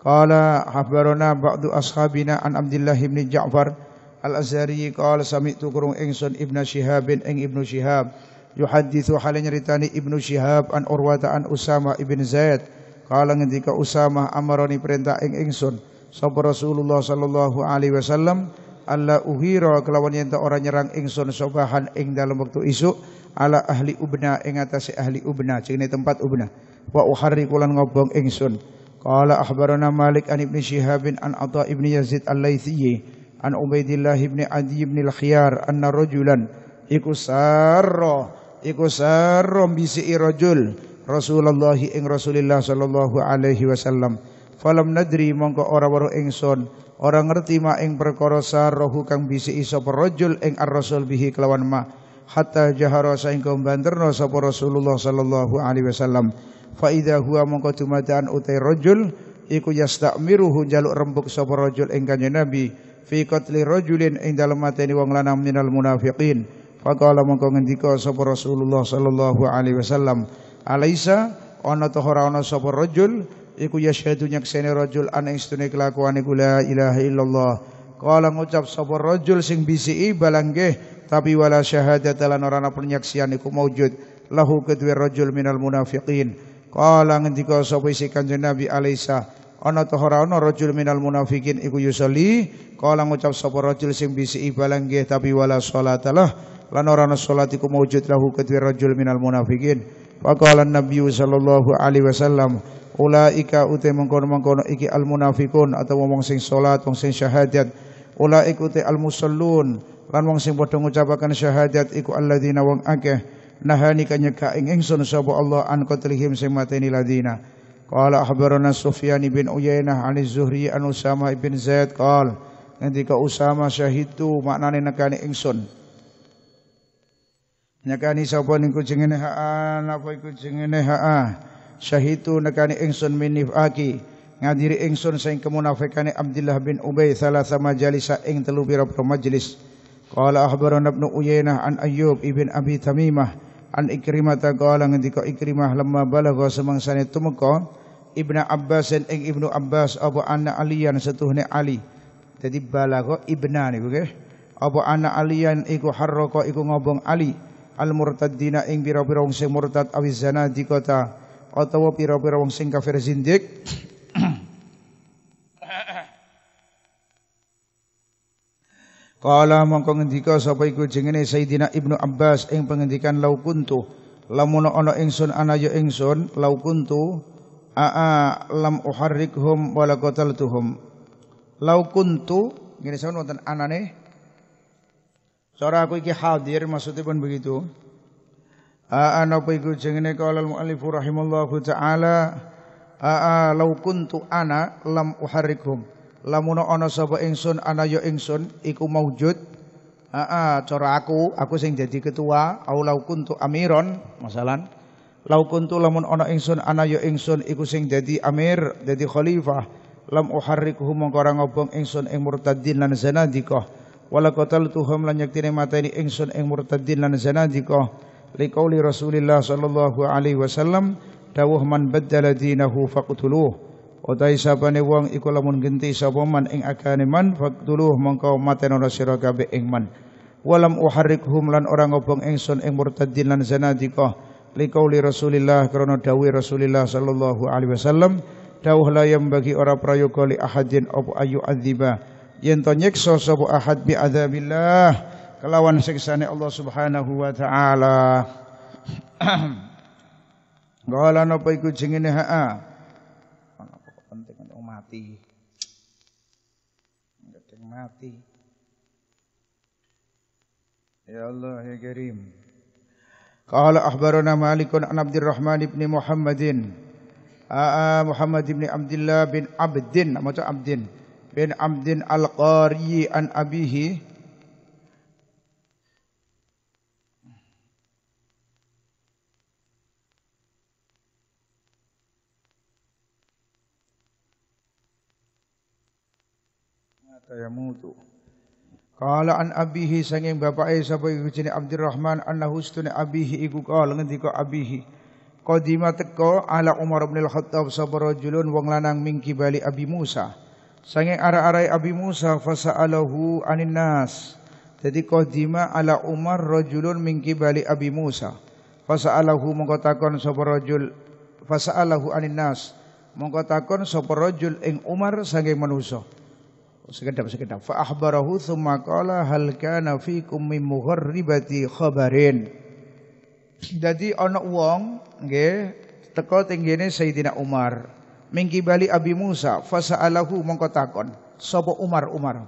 qala habbarona ba'du ashabina an Abdullah ibn Ja'far al-Azhari qala sami'tu kurung ingsun Ibnu Shihab bin ing Ibnu Shihab yuhadditsu hal nyeritani Ibnu Shihab an Urwata an Usama ibn Zaid qala ngendika Usama amaroni perintah ing ingsun sapa Rasulullah sallallahu alaihi wasallam alla uhira kelawan yen orang nyerang ingsun sobahan ing dalam waktu isuk ala ahli ubna ing atase ahli ubna jenenge tempat ubna wa uharriku lan ngobong ingsun qala akhbarana malik an ibni shihab an ata ibni yazid al-laitsi an ubaidillah ibni adi ibni al-khiyar anna rajulan iku sarra iku sarra bisi rajul Rasulullah ing Rasulillah sallallahu alaihi wasallam falam nadri mongko ora weruh ingsun Orang ngerti ma ing perkara sarohu kang bisi iso perrojul ing ar-rasul bihi kelawan ma hatta jahara saingka banterna sapa Rasulullah sallallahu alaihi wasallam fa idza huwa mongko tumadaan utai rajul iku yastamiruhu jaluk rembuk sapa rajul ing kanjeng Nabi fi qatli rajulin ing dalem mateni wong lanang minal munafiqin faqala mongko ngendika sapa Rasulullah sallallahu alaihi wasallam alaisa ana ta ora ana sapa rajul iku yashhadu nyakseni rajul ana istune kelakuan iku la ilaha illallah kala ngucap sapa rajul sing bisi balangge, tapi wala syahadat lan ora ana penyaksian iku maujud lahu kedua rajul minal munafiqin kala ngendika sapa isi kanjeng Nabi alaisa ana ta ora ana rajul minal munafiqin iku yusolli kala ngucap sapa rajul sing bisi balangge, tapi wala salatalah lan ora ana salat iku maujud lahu kedua rajul minal munafiqin faqala an-nabiy sallallahu alaihi wasallam ulaika uti mengkono-mengkono iki al munafikun atau wong sing salat wong sing syahadat Ula uti al musallun lan wong sing padha ngucapaken syahadat iku alladzina wong akeh nahani kanyeka ing ingsun sapa Allah an qatlihim sing mateni ladina qala akhbarana sufyan bin uyainah an zuhri an usama bin zaid kau ngendika usama syahidu maknane nekani ingsun Nyakani sapa niku jengene ha'a napa iku jengene ha'a syahitu nekani ingsun min nifaki ngadiri ingsun saing kemunafikane Abdullah bin Ubay sama jalisa ing telu pira-pira majlis qala akhbarana ibnu Uyainah an Ayyub ibn Abi Tamimah an Ikrimah qala ngendika Ikrimah lemah balagha semangsane tumeka Ibnu Abbas ing Ibnu Abbas apa anak alian setuhne Ali jadi balagha ibna niku nggih apa anak alian iku harraka iku ngobong Ali al murtaddina ing pira-pira wong sing murtad awiz zanadika utawa pira-pira wong sing kafir zindik Kala mongko ngendika sapa iku jenenge Sayyidina Ibnu Abbas ing pengendikan Laukuntu, kuntu lamun ana ingsun ana ya ingsun Laukuntu, kuntu aa lam uharrikhum wala qataltuhum lau kuntu ngene sampun wonten anane Cara aku iki hadir maksudipun begitu Aa napa iku jengene qala al rahimallahu taala aa law kuntu ana lam uharikum. lamun ana sapa ingsun ana ya ingsun iku maujud aa cara aku aku sing jadi ketua au law kuntu amiron masalan law kuntu lamun ana ingsun ana ya ingsun iku sing dadi amir jadi khalifah lam uharikhum mongko ora ngobong ingsun ing murtadin lan zanadika wala qataltuhum lan yektine mateni ingsun ing murtadin lan zanadika liqauli Rasulillah sallallahu alaihi wasallam dawuh man baddala dinahu faqtuluh utai sabane wong iku lamun genti sapa man ing agane man faqtuluh mengko mateni sira kabeh ing man walam uharrikhum lan orang ngobong ingsun ing murtadin lan zanadiqah liqauli Rasulillah krana dawuh Rasulillah sallallahu alaihi wasallam dawuh la yang bagi orang prayoga li ahadin apa ayu adziba yen to nyiksa sapa ahad bi adzabillah kelawan siksaane Allah Subhanahu wa taala. Gala napa iku jengene ha. Ana apa penting untuk oh, mati. Penting mati. Ya Allah ya Karim. Qala akhbarana Malik an Abdurrahman ibn Muhammadin. Aa Muhammad ibn Abdullah bin Abdin, maca Abdin bin Abdin Al-Qari an abihi hatta yamutu. Qala an abihi sanging bapake sapa iku jenenge Abdurrahman annahu stuna abihi iku qala ngendika abihi Qadima teko ala Umar bin Al-Khattab sapa rajulun wong lanang mingki bali Abi Musa. Sange ara-arai Abi Musa fasa'alahu anin nas. Jadi qadima ala Umar rajulun mingki bali Abi Musa. Fasa'alahu mongko takon sapa rajul fasa'alahu anin nas. Mongko takon sapa rajul ing Umar sange manusa sekedap sekedap fa akhbarahu tsumma qala hal kana fikum mim mugharribati khabarin dadi ana wong nggih teko tenggene Sayyidina Umar bali Abi Musa fasalahu mongko takon sapa Umar Umar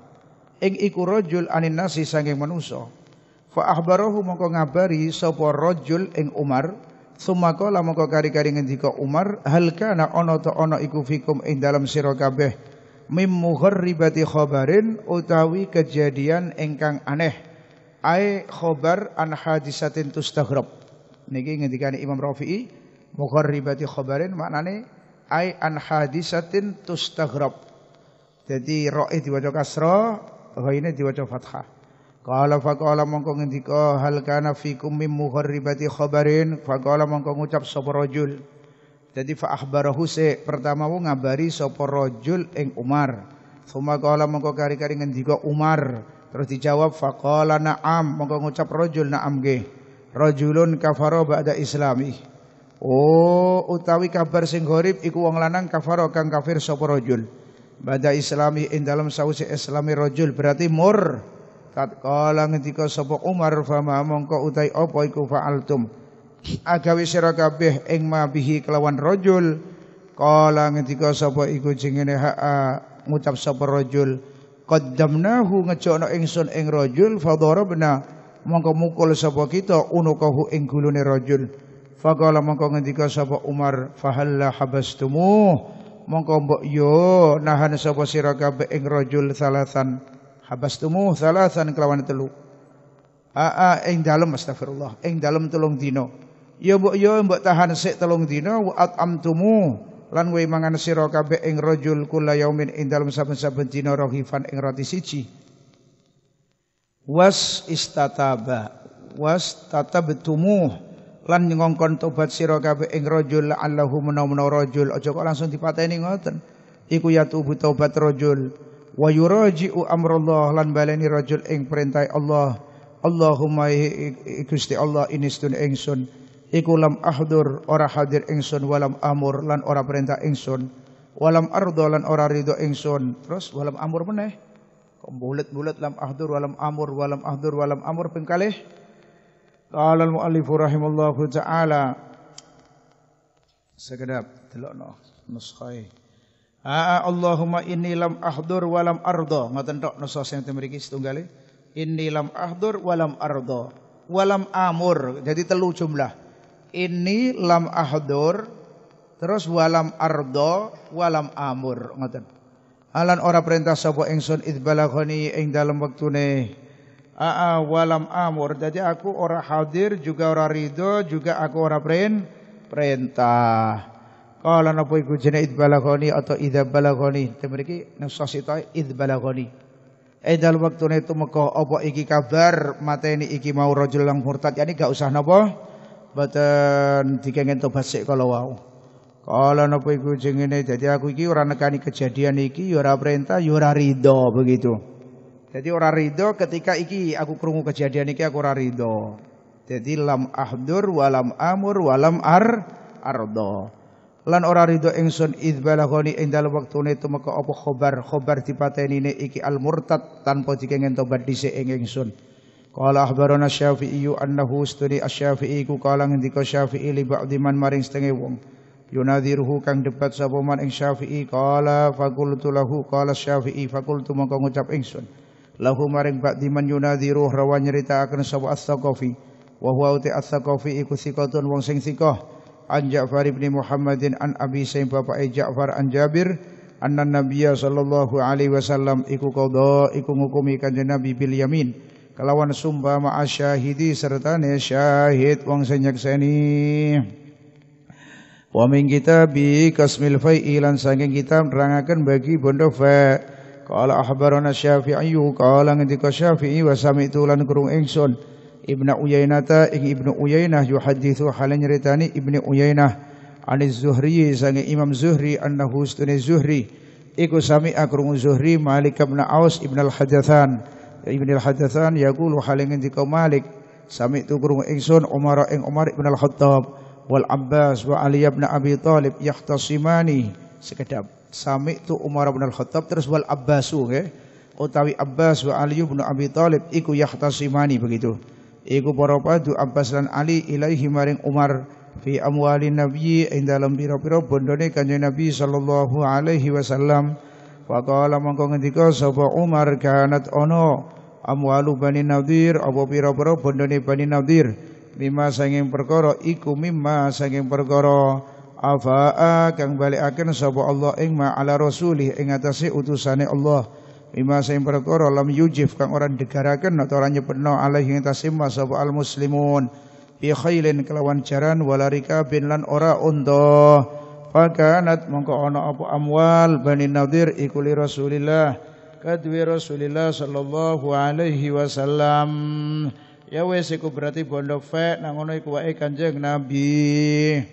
ing iku rajul anin nasi sanging manusa fa akhbarahu mongko ngabari sapa rajul ing Umar Suma kala mongko kari-kari ngendika Umar hal kana ana ta ana iku fikum ing dalam sira kabeh mim ribati khabarin utawi kejadian engkang aneh ai khobar an hadisatin tustaghrab niki ngendikane Imam Rafi'i ribati khabarin maknane ai an hadisatin tustaghrab jadi ra'i diwaca kasra ghaine diwaca fathah Qala faqala mongko ngendika hal kana fikum mim ribati khabarin faqala mongko ngucap sapa rajul jadi fa akhbarahu se pertama wong ngabari sapa rajul ing Umar. Suma kala mengko kari-kari ngendika Umar. Terus dijawab faqala na'am mengko ngucap rajul na'am nggih. Rajulun kafara ba'da islami. Oh utawi kabar sing horib iku wong lanang kafara kang kafir sapa rajul. Ba'da islami ing dalam sause islami rajul berarti mur. Kat kala ngendika sapa Umar fama mongko utai apa iku fa'altum agawe sira kabeh ing ma bihi kelawan rajul kala ngendika sapa iku jengene ha ngucap sapa rajul qaddamnahu ngejokno ingsun ing rajul fadarabna mongko mukul sapa kita unukahu ing gulune rajul faqala mongko ngendika sapa Umar fahalla habastumu mongko mbok yo nahan sapa sira kabeh ing rajul salasan habastumu salasan kelawan telu aa ing dalem astagfirullah ing dalem telung dina ya mbok ya mbok tahan sik telung dina wa atamtumu lan kowe mangan sira kabeh ing rajul kula yaumin ing dalem saben-saben dina rohifan ing roti siji was istataba was tatabtumu lan ngongkon tobat sira kabeh ing rajul allahu menawa rajul aja kok langsung dipateni ngoten iku ya tubu tobat rajul wa yuraji'u amrullah lan baleni rajul ing perintah Allah Allahumma Gusti Allah inistun ingsun iku lam ahdur ora hadir ingsun walam amur lan ora perintah ingsun walam ardo lan ora ridho ingsun terus walam amur meneh kok bulat-bulat lam ahdur walam amur walam ahdur walam amur ping kalih qala al muallif rahimallahu taala sekedap delokno nuskhai Aa Allahumma inni lam ahdur walam ardo ngoten tok nusa sing temriki setunggal e. inni lam ahdur walam ardo walam amur jadi telu jumlah ini lam ahdur terus walam ardo walam amur ngoten alan ora perintah sapa ingsun idbalaghani ing dalem wektune aa walam amur jadi aku ora hadir juga ora ridho juga aku ora perin perintah Kala napa iku jenenge idbalaghani atau idzabalaghani temriki nusus itu idbalaghani Edal itu tumeka opo iki kabar mateni iki mau rajul lang murtad yani gak usah napa boten dikengen tobat sik kala wau. Kala napa iku jengene dadi aku iki ora nekani kejadian iki ya ora perintah ya ora ridho begitu. Jadi ora ridho ketika iki aku krungu kejadian iki aku ora ridho. Jadi lam ahdur walam amur walam ar ardo. Lan ora ridho ingsun id balagoni ing dalem wektune tumeka apa khobar khobar ini iki al murtad tanpa dikenging tobat dhisik ing ingsun. Qala akhbarana Syafi'i annahu studi asy-Syafi'i ku kala ngendika Syafi'i li ba'di man maring setengah wong. Yunadhiruhu kang debat sapa man ing Syafi'i qala faqultu lahu qala Syafi'i faqultu mongko ngucap ingsun. Lahu maring ba'di man yunadhiru rawa nyritaaken sapa As-Saqafi. Wa huwa uti As-Saqafi iku sikatun wong sing sikoh. An Ja'far Muhammadin an Abi Sayyid bapake Ja'far an Jabir anna Nabiya sallallahu alaihi wasallam iku qadha iku ngukumi kanjeng nabi bil yamin kelawan sumba ma'a serta ne syahid wong sing nyekseni wa min kitabi kasmil fai'i lan saking kitab nerangaken bagi bondo fa qala ahbarana syafi'i qala ngendika syafi'i wa sami'tu lan kurung ingsun Ibnu Uyainata ing Ibnu Uyainah yuhadditsu halan nyeritani Ibnu Uyainah Anis Zuhri sange Imam Zuhri annahu stune Zuhri iku sami akrung Zuhri Malik bin Aus ibn al-Hadathan Ibn al-Hadatsan yaqulu halingin dika Malik sami tu krungu ingsun Umar ing Umar ibn al-Khattab wal Abbas wa Ali ibn Abi Thalib yahtasimani sekedap sami tu Umar ibn al-Khattab terus wal Abbasu nggih utawi Abbas wa Ali ibn Abi Thalib iku yahtasimani begitu iku para padu Abbas lan Ali ilaihi maring Umar fi amwali nabi ing biro biro pira bondone kanjeng Nabi sallallahu alaihi wasallam Faqala mongko ngendika sapa Umar kanat ono amwalu Bani Nadir apa pira-pira bondone Bani Nadir mimma sanging perkara iku mimma sanging perkara afaa kang balikaken sapa Allah ing ma ala rasulih ing atase utusane Allah mimma sanging perkara lam yujif kang ora degaraken atau ora nyepeno alaihi ing atase sapa al muslimun bi khailin kelawan jaran walarika bin lan ora unta Fakanat mongko ono apa amwal Bani Nadir ikuli Rasulillah kadwi Rasulillah sallallahu alaihi wasallam. Ya wes iku berarti bondo fek nang ngono iku wae Kanjeng Nabi.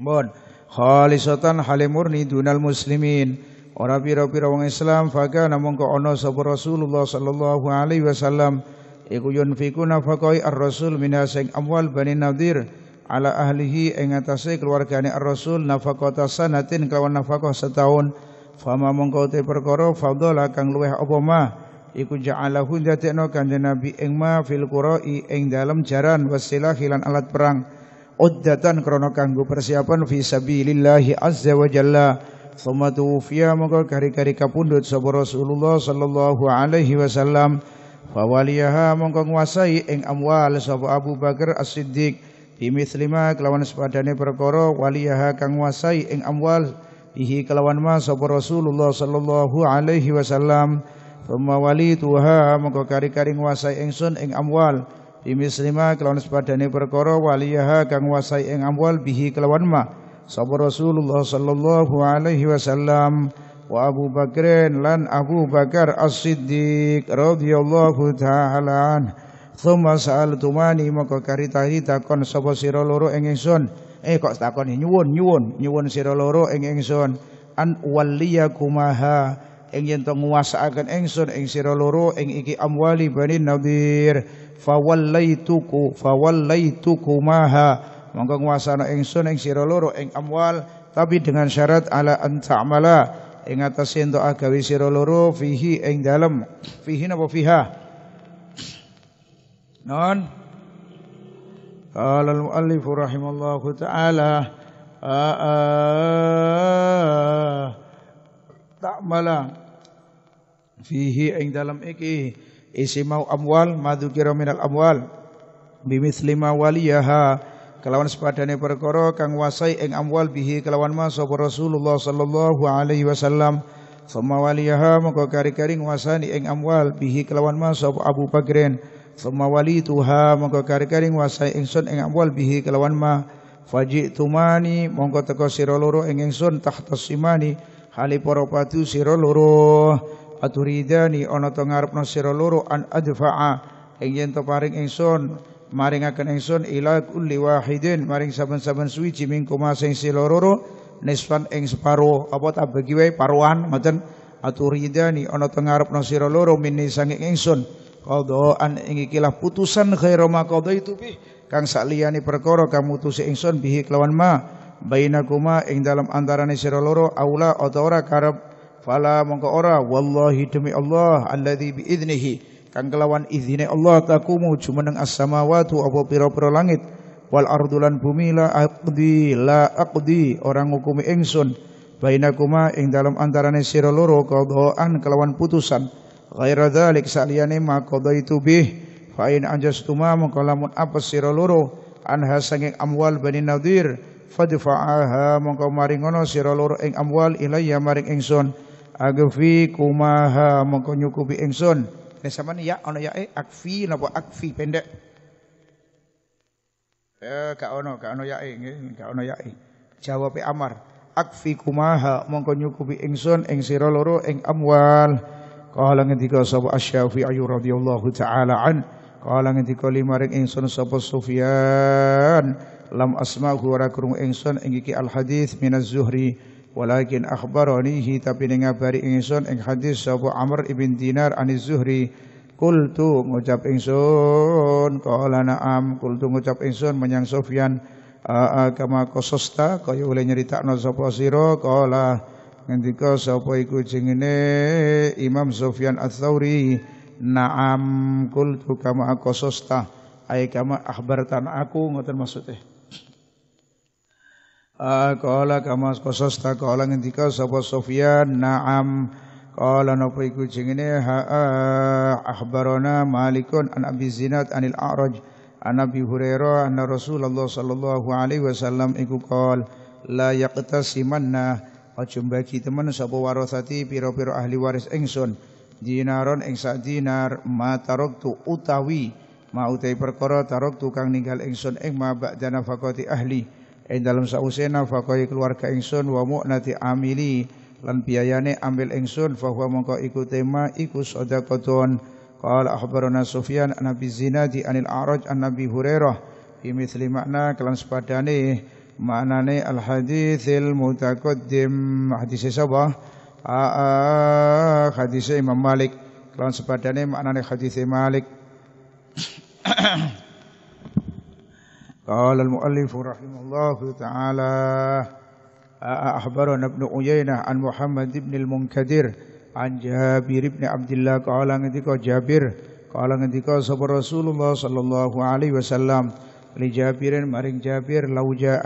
Mun khalisatan halimurni dunal muslimin. Ora pira-pira wong Islam fakana mongko ono sapa Rasulullah sallallahu alaihi wasallam iku yunfiku nafaqai ar-rasul minha sing amwal Bani Nadir ala ahlihi ing atase keluargane ar-rasul nafaqata sanatin kelawan nafaqah setahun fama mongko te perkara fadhala kang luweh apa ma iku ja'alahu dadekno kanjeng Nabi ing ma fil qura'i ing dalem jaran wasilah hilan alat perang uddatan krana kanggo persiapan fi sabilillahi azza wa jalla Suma tuwfiya maka kari-kari kapundhut sapa Rasulullah sallallahu alaihi wasallam fawaliyaha mongko nguasai ing amwal sapa Abu Bakar As-Siddiq bimislima kelawan sepadane perkara waliyaha kang wasai ing amwal bihi kelawan ma sapa Rasulullah sallallahu alaihi wasallam thumma walituha mengko kari-kari nguasai ingsun ing amwal bimislima kelawan sepadane perkara waliyaha kang wasai ing amwal bihi kelawan ma sapa Rasulullah sallallahu alaihi wasallam wa Abu Bakrin lan Abu Bakar As-Siddiq radhiyallahu taala anhu Tsumma sa'altumani maka karitani takon sapa sira loro ing ingsun. Eh kok takon nyuwun nyuwun nyuwun sira loro ing ingsun an waliyakumaha ing yen to akan ingsun ing sira loro ing iki amwali bani nadir fawallaituku fawallaitukumaha monggo nguasana ingsun ing sira loro ing amwal tapi dengan syarat ala anta'mala ing atas ento agawe sira loro fihi ing dalem fihi napa fiha non, Qala al-muallif rahimallahu taala ta'mala fihi ing dalam iki isi mau amwal madu kira minal amwal bimithli ma waliyaha kelawan sepadane perkara kang wasai ing amwal bihi kelawan ma Rasulullah sallallahu alaihi wasallam sama waliyaha mengko kari-kari nguasani ing amwal bihi kelawan ma Abu Bakrin Thumma Tuha mongko kari-karing wasai ingsun ing amwal bihi kelawan ma fajitumani mongko teko siroloro loro ing ingsun tahta simani hali para patu sira loro aturidani ono to ngarepno sira loro an adfa'a ing yen paring ingsun maringaken ingsun ila kulli wahidin maring saben-saben suwiji mingkuma sing sira loro nisfan ing separo apa tak bagi wae paruan maten aturidani ono to ngarepno sira loro minni ingsun qadaan ing ikilah putusan khairu ma qadaitu bih kang sakliyane perkara kamu tusi ingsun bihi kelawan ma bainakuma ing dalam antarane sira loro aula utawa karep fala mongko ora wallahi demi Allah alladzi bi idnihi kang kelawan izine Allah takumu jumeneng as-samawati apa pira-pira langit wal ardulan bumi la aqdi la aqdi orang ngukumi ingsun bainakuma ing dalam antarane sira loro qadaan kelawan putusan Ghaira dzalik saliyane ma qadaitu bih fa in anjastuma mengkalamun apa sira loro anha sanging amwal bani nadir fadfa'aha mengkau maringono sira loro ing amwal ilayya maring ingsun agfi kumaha maka nyukupi ingsun ini sama ya ono ya eh akfi napa akfi pendek eh gak ono gak ono ya eh gak ono ya eh jawabe amar akfi kumaha mongko nyukupi ingsun ing sira loro ing amwal Kala ngendika sapa Asy-Syafi'i radhiyallahu taala an kala ngendika limaring ingsun sapa Sufyan lam asma'hu ora krungu ingsun ing iki al hadis minaz Zuhri walakin akhbaranihi tapi ning ngabari ingsun ing hadis sapa Amr ibn Dinar aniz Zuhri Kultu ngucap ingsun kala na'am kultu ngucap ingsun menyang Sufyan aa kama kososta kaya oleh nyeritakno sapa sira kala ngendika sapa iku jengene Imam Sufyan Ats-Tsauri na'am qultu kama aqasasta ay kama ahbartan aku ngoten maksude Qala kama qasasta qala ngendika sapa Sufyan na'am Qala nopo iku jengene ha'a akbarona Malikun an Abi Zinad anil A'raj an Abi Hurairah anna Rasulullah sallallahu alaihi wasallam iku qol la yaqtasimanna aja bagi temen sapa warasati pira-pira ahli waris ingsun dinaron ing sak dinar mataroktu utawi mau te perkara tarok tukang ninggal ingsun ing ma dana fakoti ahli ing dalam sause nafaqai keluarga ingsun wa mu'nati amili lan biayane ambil ingsun fahuwa mongko iku tema iku sedekahun qala akhbarana sufyan nabi zinadi anil a'raj an nabi hurairah bi kelangs makna kelan sepadane maknane al haditsil mutaqaddim hadis sapa hadis Imam Malik lawan sepadane maknane hadis Malik قال المؤلف رحمه الله تعالى أخبرنا ابن عيينة عن محمد بن المنكدر عن جابر بن عبد الله قال ngendika Jabir قال ngendika sapa Rasulullah sallallahu alaihi wasallam li Jabirin maring Jabir lauja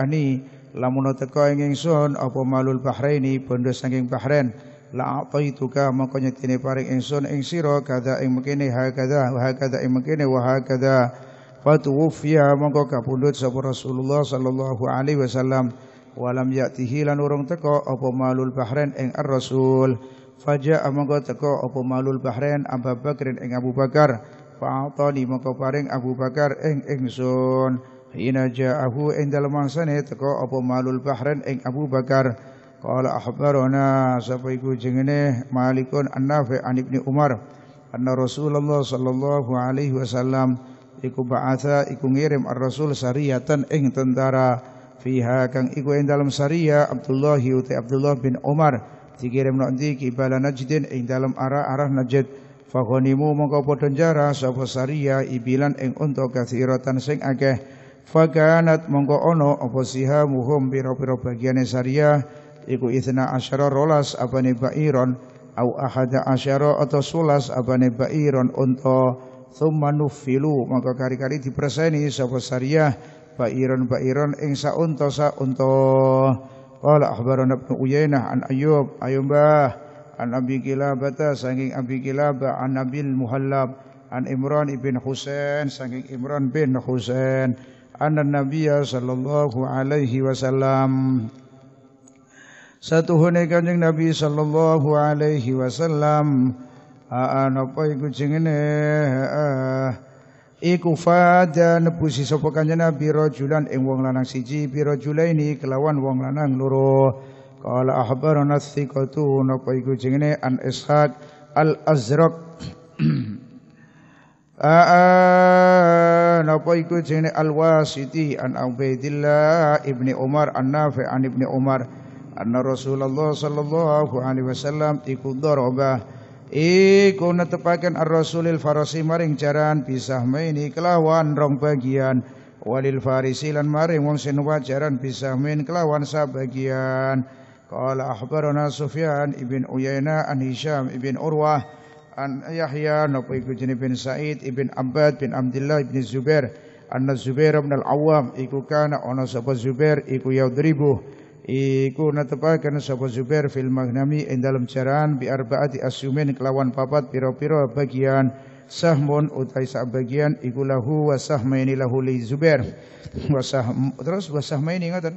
lamun teka ing ingsun apa malul bahraini bondo saking bahren, la ataituka maka nyetine paring ingsun ing sira kada ing mekene ha kada wa kada ing mekene wa ha kada fatuwfiya maka kapundhut sapa Rasulullah sallallahu alaihi wasallam walam yatihi lan urung teko apa malul bahren ing ar-rasul faja mangko teko apa malul bahren Abu Bakrin ing Abu Bakar fa'atani maka paring Abu Bakar ing ingsun hinaja ja'ahu ing dalem mangsane teka apa malul bahren ing Abu Bakar qala akhbarana sapa iku jengene Malikun An-Nafi' an Ibnu Umar anna Rasulullah sallallahu alaihi wasallam iku ba'atha iku ngirim ar-rasul sariyatan ing tentara fiha kang iku ing dalem saria Abdullah uti Abdullah bin Umar dikirim nanti kibala Najdin ing dalem arah-arah Najd Faghanimu mongko padha njara sapa saria ibilan ing unta kathiratan sing akeh. Fakanat mongko ono apa sihamuhum pira-pira bagiane saria iku isna asyara rolas apane bairon au ahada asyara atau sulas abane bairon unta thumma nufilu maka kari-kari dipreseni sapa saria bairon bairon ing saunta saunta qala akhbarana ibnu uyainah an ayyub ayyubah an Abi Kilabata saking Abi Kilabah an Abil Muhallab an Imran ibn Husain saking Imran bin Husain anna Nabiya sallallahu alaihi wasallam Satuhune Kanjeng Nabi sallallahu alaihi wasallam ah apa iku jengene Iku fada nebusi sapa kanjeng Nabi rajulan ing wong lanang siji pira ini kelawan wong lanang loro Qala ahbarana thiqatu napa iku jenenge an Ishaq al-Azraq napa iku jenenge al-Wasiti an Ubaidillah ibni Umar an Nafi an ibni Umar anna Rasulullah sallallahu alaihi wasallam iku darabah iku netepaken ar-Rasulil farasi maring jaran pisah maini kelawan rong bagian walil farisi lan maring wong sing jaran pisah main kelawan sabagian bagian قال أخبرنا سفيان بن عيينة عن هشام بن عروة عن يحيى نبي بن سعيد بن عباد بن عبد الله بن الزبير أن الزبير بن العوام إكو كان أنا سبا الزبير إكو يضربه Iku netepaken sapa Zubair fil Maghnami ing dalam jaran bi arbaati asyumin kelawan papat pira-pira bagian sahmun utai sa bagian iku lahu wa sahmaini lahu li Zubair wa sahm terus wa sahmaini ngoten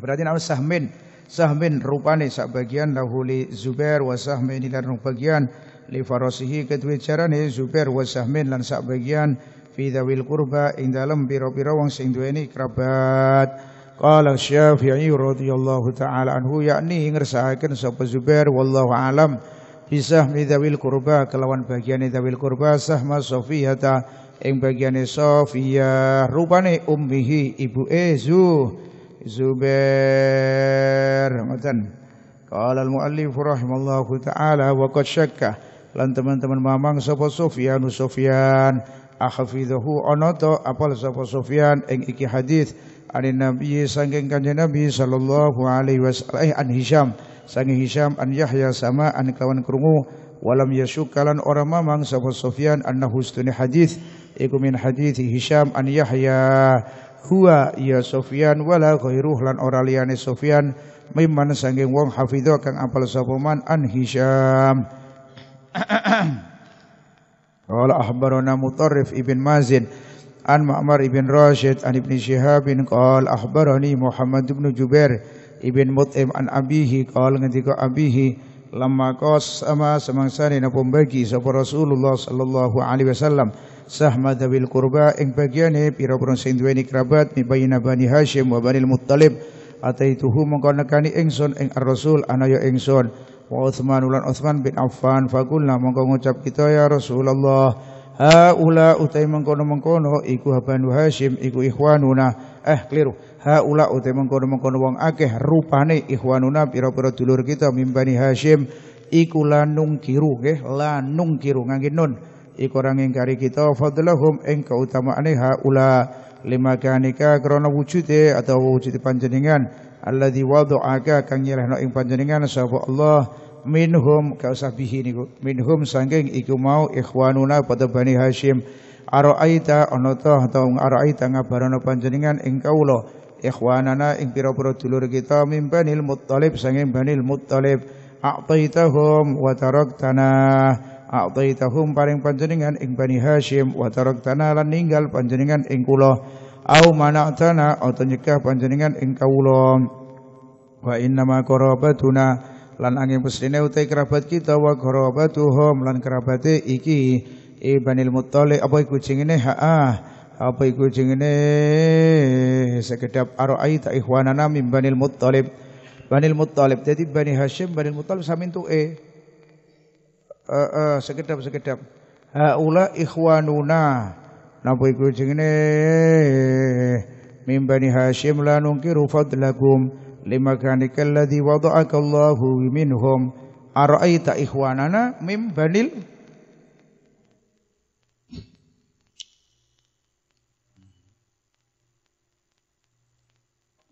berarti nama sahmin sahmin rupane sak bagian lahuli Zubair wa sahmin lan bagian li farasihi kedua carane Zubair wa sahmin lan sak bagian fi dawil qurba ing dalem pira-pira wong sing duweni kerabat Qala Syafi'i radhiyallahu taala anhu yakni ngersakaken sapa Zubair wallahu alam bisah midzawil kurba kelawan bagian dzawil kurba sahma Sofiyata ing bagiane Sofiyah rupane ummihi ibu Ezu Zubair ngoten qala al muallif rahimallahu taala wa qad syakka lan teman-teman mamang sapa Sufyan Sufyan ahfizahu ana onoto, apal sapa Sufyan ing iki hadis ani nabi sangking kanjeng nabi sallallahu alaihi wasallam eh, an Hisham sanging Hisham an Yahya sama an kawan krungu walam yasukalan orang mamang sapa Sufyan annahu stuni hadis iku min hadis Hisham an Yahya huwa ya Sufyan wala ghairuh lan ora liyane Sufyan mimman sanging wong hafidha kang apal sapa man an Hisham Qala ahbarana Mutarrif ibn Mazin an Ma'mar ibn Rashid an Ibn Shihab bin qala ahbarani Muhammad ibn Jubair ibn Mut'im an abihi qala ngendika abihi lamma qas sama semangsane napa bagi sapa Rasulullah sallallahu alaihi wasallam sahma dawil qurba ing bagiane pira-pira sing duweni kerabat mibayina bani Hasyim wa Bani Muttalib ataituhu mongko nekani ingsun ing ar-rasul ana ya ingsun wa Utsman ulan Utsman bin Affan faqulna mongko ngucap kita ya Rasulullah haula utai mengkono-mengkono iku habanu Hasyim iku ikhwanuna eh keliru haula utai mengkono-mengkono wong akeh rupane ikhwanuna pira-pira dulur kita mimbani Hasyim iku lanung kiru nggih lanung kiru ngangge nun iku orang ingkari kita fadlahum ing keutamaane haula lima kanika krana wujude atau wujude panjenengan alladzi wada'aka kang nyelehno ing panjenengan sapa Allah minhum kausabihi niku minhum sangking iku mau ikhwanuna pada Bani Hashim Ara'aita ana ta atau ara'aita ngabarana panjenengan ing kawula ikhwanana ing pira-pira dulur kita min Banil Muttalib sanging Banil Muttalib hum wa taraktana a'taitahum paring panjenengan ing Bani Hasyim wa taraktana lan ninggal panjenengan ing kula au mana'tana atau nyekah panjenengan ing kawula wa inna ma qarabatuna lan angin mestine utai kerabat kita wa qarabatuhum lan kerabate iki Ibanil Muttalib apa iku jengene ha'ah apa iku jengene sekedap araita ikhwanana min Banil Muttalib Banil Muttalib jadi Bani Hashim Banil Muttalib samintu e Eh, eh, sekedap sekedap. Haula ikhwanuna. Napa iku jenenge? Mimbani Hashim la nungkiru fadlakum lima kanika alladhi wada'aka Allahu minhum. Ara'aita ikhwanana mim banil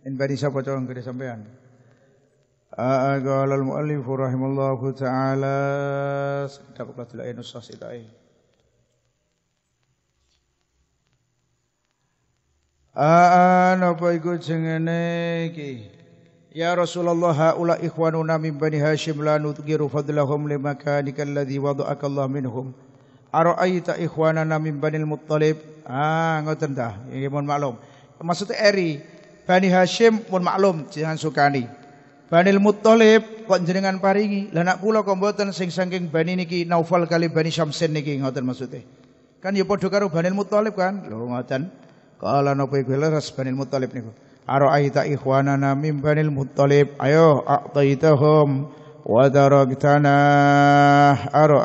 In bani sapa cowok gede sampean? قال المؤلف رحمه الله تعالى صدق الله العين الصاص العين Aan apa iku jengene iki? Ya Rasulullah haula ikhwanuna min bani Hashim la nutqiru fadlahum limakanika alladhi wada'aka Allah minhum. Ara'aita ikhwanana min bani Muttalib. Ah ngoten dah. Iki mun maklum. Maksudnya eri Bani Hashim pun maklum jangan sukani. Banil Muttalib kok jenengan paringi. Lah nak kula kok mboten sing saking Bani niki Naufal kali Bani Syamsin niki ngoten maksude. Kan ya padha karo Banil Muttalib kan. Lho ngoten. Kala napa iku leres Banil Muttalib niku. Ara'aita ikhwanana mim Banil Muttalib ayo a'taitahum wa daraktana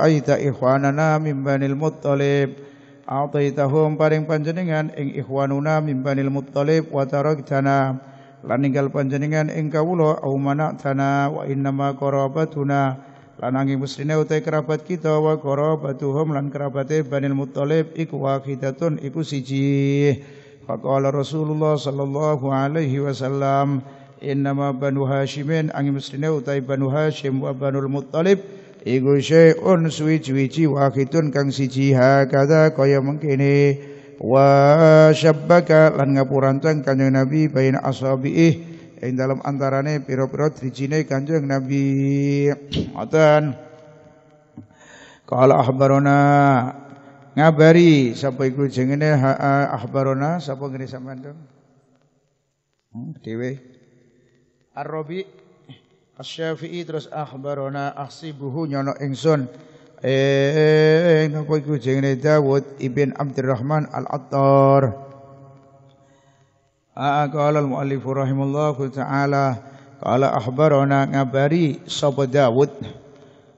aita ikhwanana min Banil Muttalib a'taitahum paring panjenengan ing ikhwanuna min Banil Muttalib wa daraktana lan ninggal panjenengan ing kawula au manatana wa innama qarabatuna lan angin utai kerabat kita wa qarabatuhum lan kerabate Banil Muthalib iku wahidatun iku siji faqala Rasulullah sallallahu alaihi wasallam innama banu hasyimin angin mestine utai banu hasyim wa banul muttalib iku syai'un suwi-suwi wahidun kang siji hakada kaya mengkene wa syabbaka lan ngapurancang kanjeng Nabi baina ashabiih ing dalam antarane pira-pira drijine kanjeng Nabi ngoten qala ahbarona ngabari sapa iku jengene ah sapa ngene sampean to hmm, dhewe Ar-Rabi Asy-Syafi'i terus ahbarona ahsibuhu nyono ingsun Eh, eh, eh, engkau apa iku jenenge Dawud ibn Abdurrahman Al-Attar. Ah, ah, qala al-muallif rahimallahu taala qala akhbarana ngabari sapa Dawud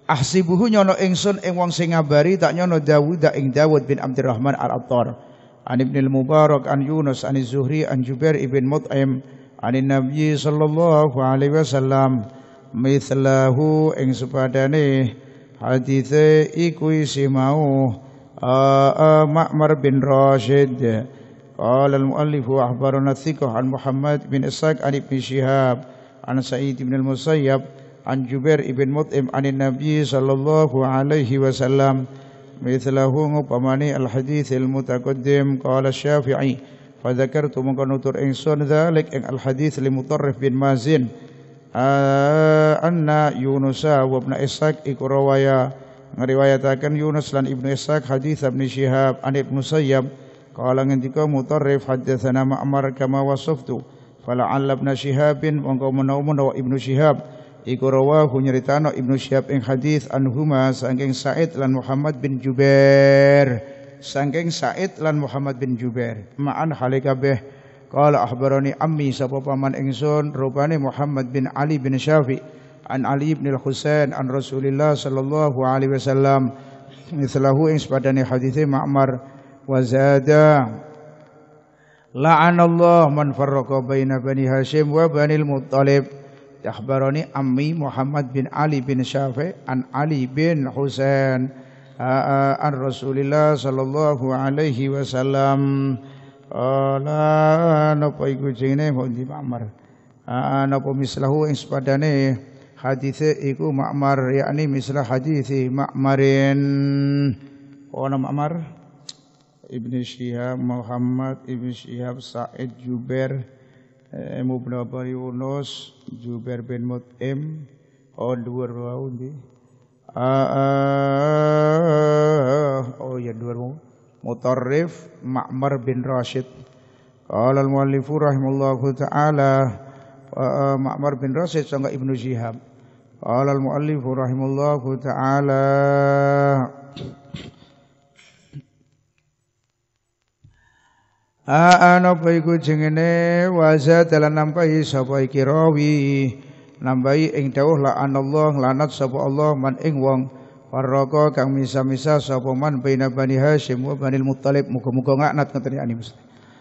ahsibuhu nyono ingsun ing wong sing ngabari tak nyono Dawud ing Dawud bin Abdurrahman Al-Attar. An Ibn Mubarok, mubarak an Yunus an Zuhri an Jubair ibn Mut'im an Nabi sallallahu alaihi wasallam mithlahu ing sepadane hadithe iku isi mau Ma'mar bin Rashid قال المؤلف أخبرنا الثقة عن محمد بن إسحاق عن ابن شهاب عن سعيد بن المسيب عن جبير بن مطعم عن النبي صلى الله عليه وسلم مثله مقمني الحديث المتقدم قال الشافعي فذكرت مقنطر إنسان ذلك إن الحديث لمطرف بن مازن Eh, anna Yunus wa Ibnu Ishaq iku rawaya ngriwayataken Yunus lan Ibnu Ishaq hadis Ibnu Syihab an Ibnu Sayyab qala ngendika mutarrif hadatsana Ma'mar kama wasaftu fala'alla Ibnu Syihabin mongko menawa wa Ibnu Syihab iku rawahu nyeritano Ibnu Syihab ing hadis anhuma saking Sa'id lan Muhammad bin Jubair saking Sa'id lan Muhammad bin Jubair ma'an halikabeh Qala akhbarani ammi sapa paman ingsun rupane Muhammad bin Ali bin Syafi an Ali bin Al-Husain an Rasulillah sallallahu alaihi wasallam mislahu ing sepadane hadise Ma'mar wa zada La'anallah man farraqa baina bani Hashim wa bani Al-Muttalib Akhbarani ammi Muhammad bin Ali bin Syafi an Ali bin Husain an Rasulillah sallallahu alaihi wasallam Ala napa iku jenenge Mu'di Ma'mar. Ah, napa mislahu ing sepadane hadise iku Ma'mar yakni mislah hadisi Ma'marin. Ono Ma'mar Ibn Syihab Muhammad Ibn Syihab Sa'id Jubair eh, Ibn Abdullah Yunus Jubair bin Mut'im Oh dua rawi. Ah, ah, oh ya dua rawi. Mutarrif Ma'mar bin Rashid. Qala al-muallifu rahimallahu ta'ala e, Ma'mar bin Rashid sangka Ibnu Syihab. Qala al-muallifu rahimallahu ta'ala Ana apa iku jengene waza dalan nambahi sapa iki rawi nambahi ing dawuh la anallah lanat sapa Allah man ing wong Farraqa kang misa-misa sapa man baina Bani Hasyim wa Bani Muttalib muga-muga ngaknat ngoten ya Mesti.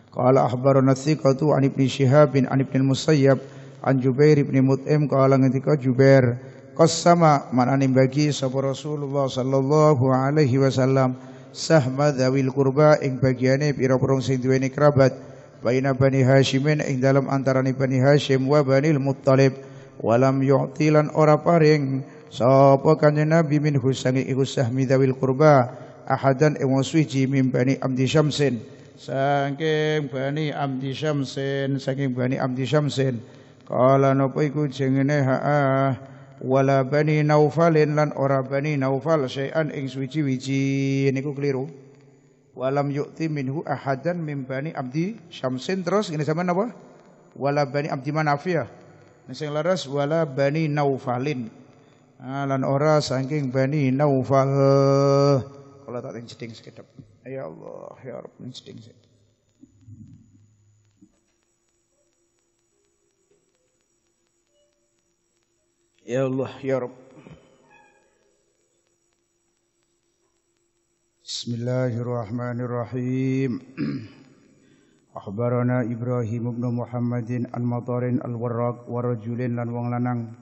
Qala akhbaruna thiqatu an Ibnu Shihab bin an Ibnu Musayyab an Jubair bin Mut'im qala ngendika Jubair qassama man an bagi sapa Rasulullah sallallahu alaihi wasallam sahma dzawil qurba ing bagiane pira-pira sing duweni kerabat baina Bani Hasyimin ing dalam antaraning Bani Hasyim wa Bani Muttalib walam yu'tilan ora paring Sapa kanjeng Nabi min husani ihusah midawil kurba ahadan ing suci min bani Abdi Syamsin. Saking bani Abdi Syamsin, saking bani Abdi Syamsin. Kala napa iku jengene haah wala bani Naufalin lan ora bani Naufal syai'an ing suci-wiji niku keliru walam yu'ti minhu ahadan min bani abdi syamsin terus ini sama apa wala bani abdi manaf ya sing Laras wala bani Naufalin lan ora saking Bani Naufal. Kalau tak ceding sekedap. Ya Allah, ya Rabb, ceding Ya Allah, ya Rabb. Bismillahirrahmanirrahim. Akhbarana Ibrahim bin Muhammadin al-Matarin al-Warraq wa rajulin lan wong lanang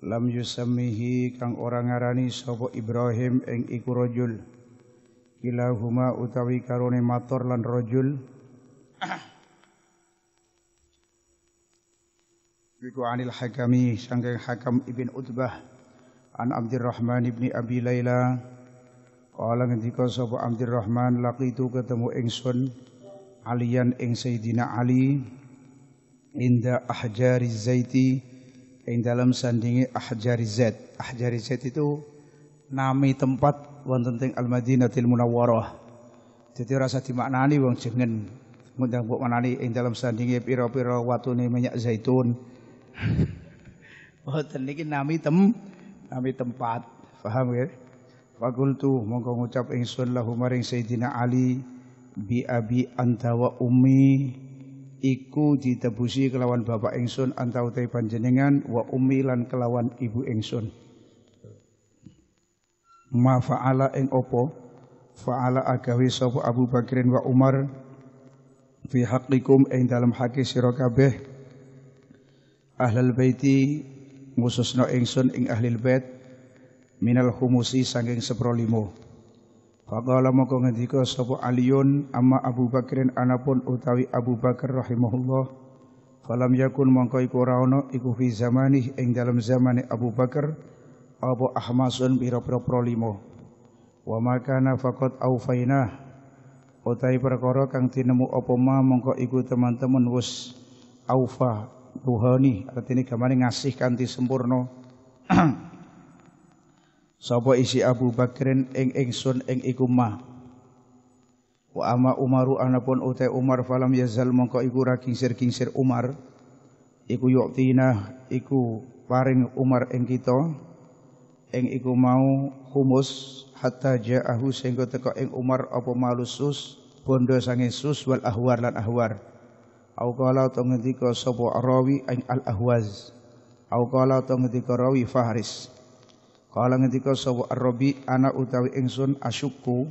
lam yusammihi kang orang ngarani sapa Ibrahim ing iku rajul kilahuma utawi karone matur lan rajul Iku anil hakami sangking hakam ibn Utbah An Abdirrahman ibn Abi Layla Kala ngendika sapa Abdirrahman laqitu ketemu ingsun Alian ing Sayyidina Ali Inda ahjari zaiti ing dalam sandingi Ahjari Zaid. Ahjari Zaid itu nami tempat wonten ing Al-Madinatil Munawwarah. Jadi rasa dimaknani wong jengen ngundang mbok manani ing dalam sandingi pira-pira watune minyak zaitun. Boten niki nami tem nami tempat. Paham ya? Fakultu mongko ngucap ingsun lahu maring Sayyidina Ali bi abi anta wa ummi iku ditebusi kelawan bapak ingsun antau te panjenengan wa ummi lan kelawan ibu ingsun ma fa'ala ing opo fa'ala agawe sapa Abu Bakrin wa Umar fi haqqikum ing dalam haqi sira kabeh ahlul baiti khususna ingsun ing ahlil bait minal humusi sanging seprolimo Faqala moko ngendika sapa Aliun amma Abu Bakrin anapun utawi Abu Bakar rahimahullah falam yakun mongko iku ora ana iku fi zamani ing dalam zamane Abu Bakar apa ahmasun pira-pira prolimo wa makana faqat aufainah utai perkara kang tinemu apa ma mongko iku teman-teman wis aufa tuhani artine gamane ngasih kanthi sempurna Sapa isi Abu Bakrin ing ingsun ing iku mah. Wa ama Umaru anapun uta Umar falam yazal mongko iku ra kingsir-kingsir Umar. Iku yuktina iku paring Umar ing kita ing iku mau humus hatta ja'ahu sehingga teka ing Umar apa malusus bondo sange sus wal ahwar lan ahwar. Au qala ta ngendika sapa rawi ing al ahwaz. Au qala ta ngendika rawi Fahris. Kala ngendika sapa Arabi rabi ana utawi ingsun asyukku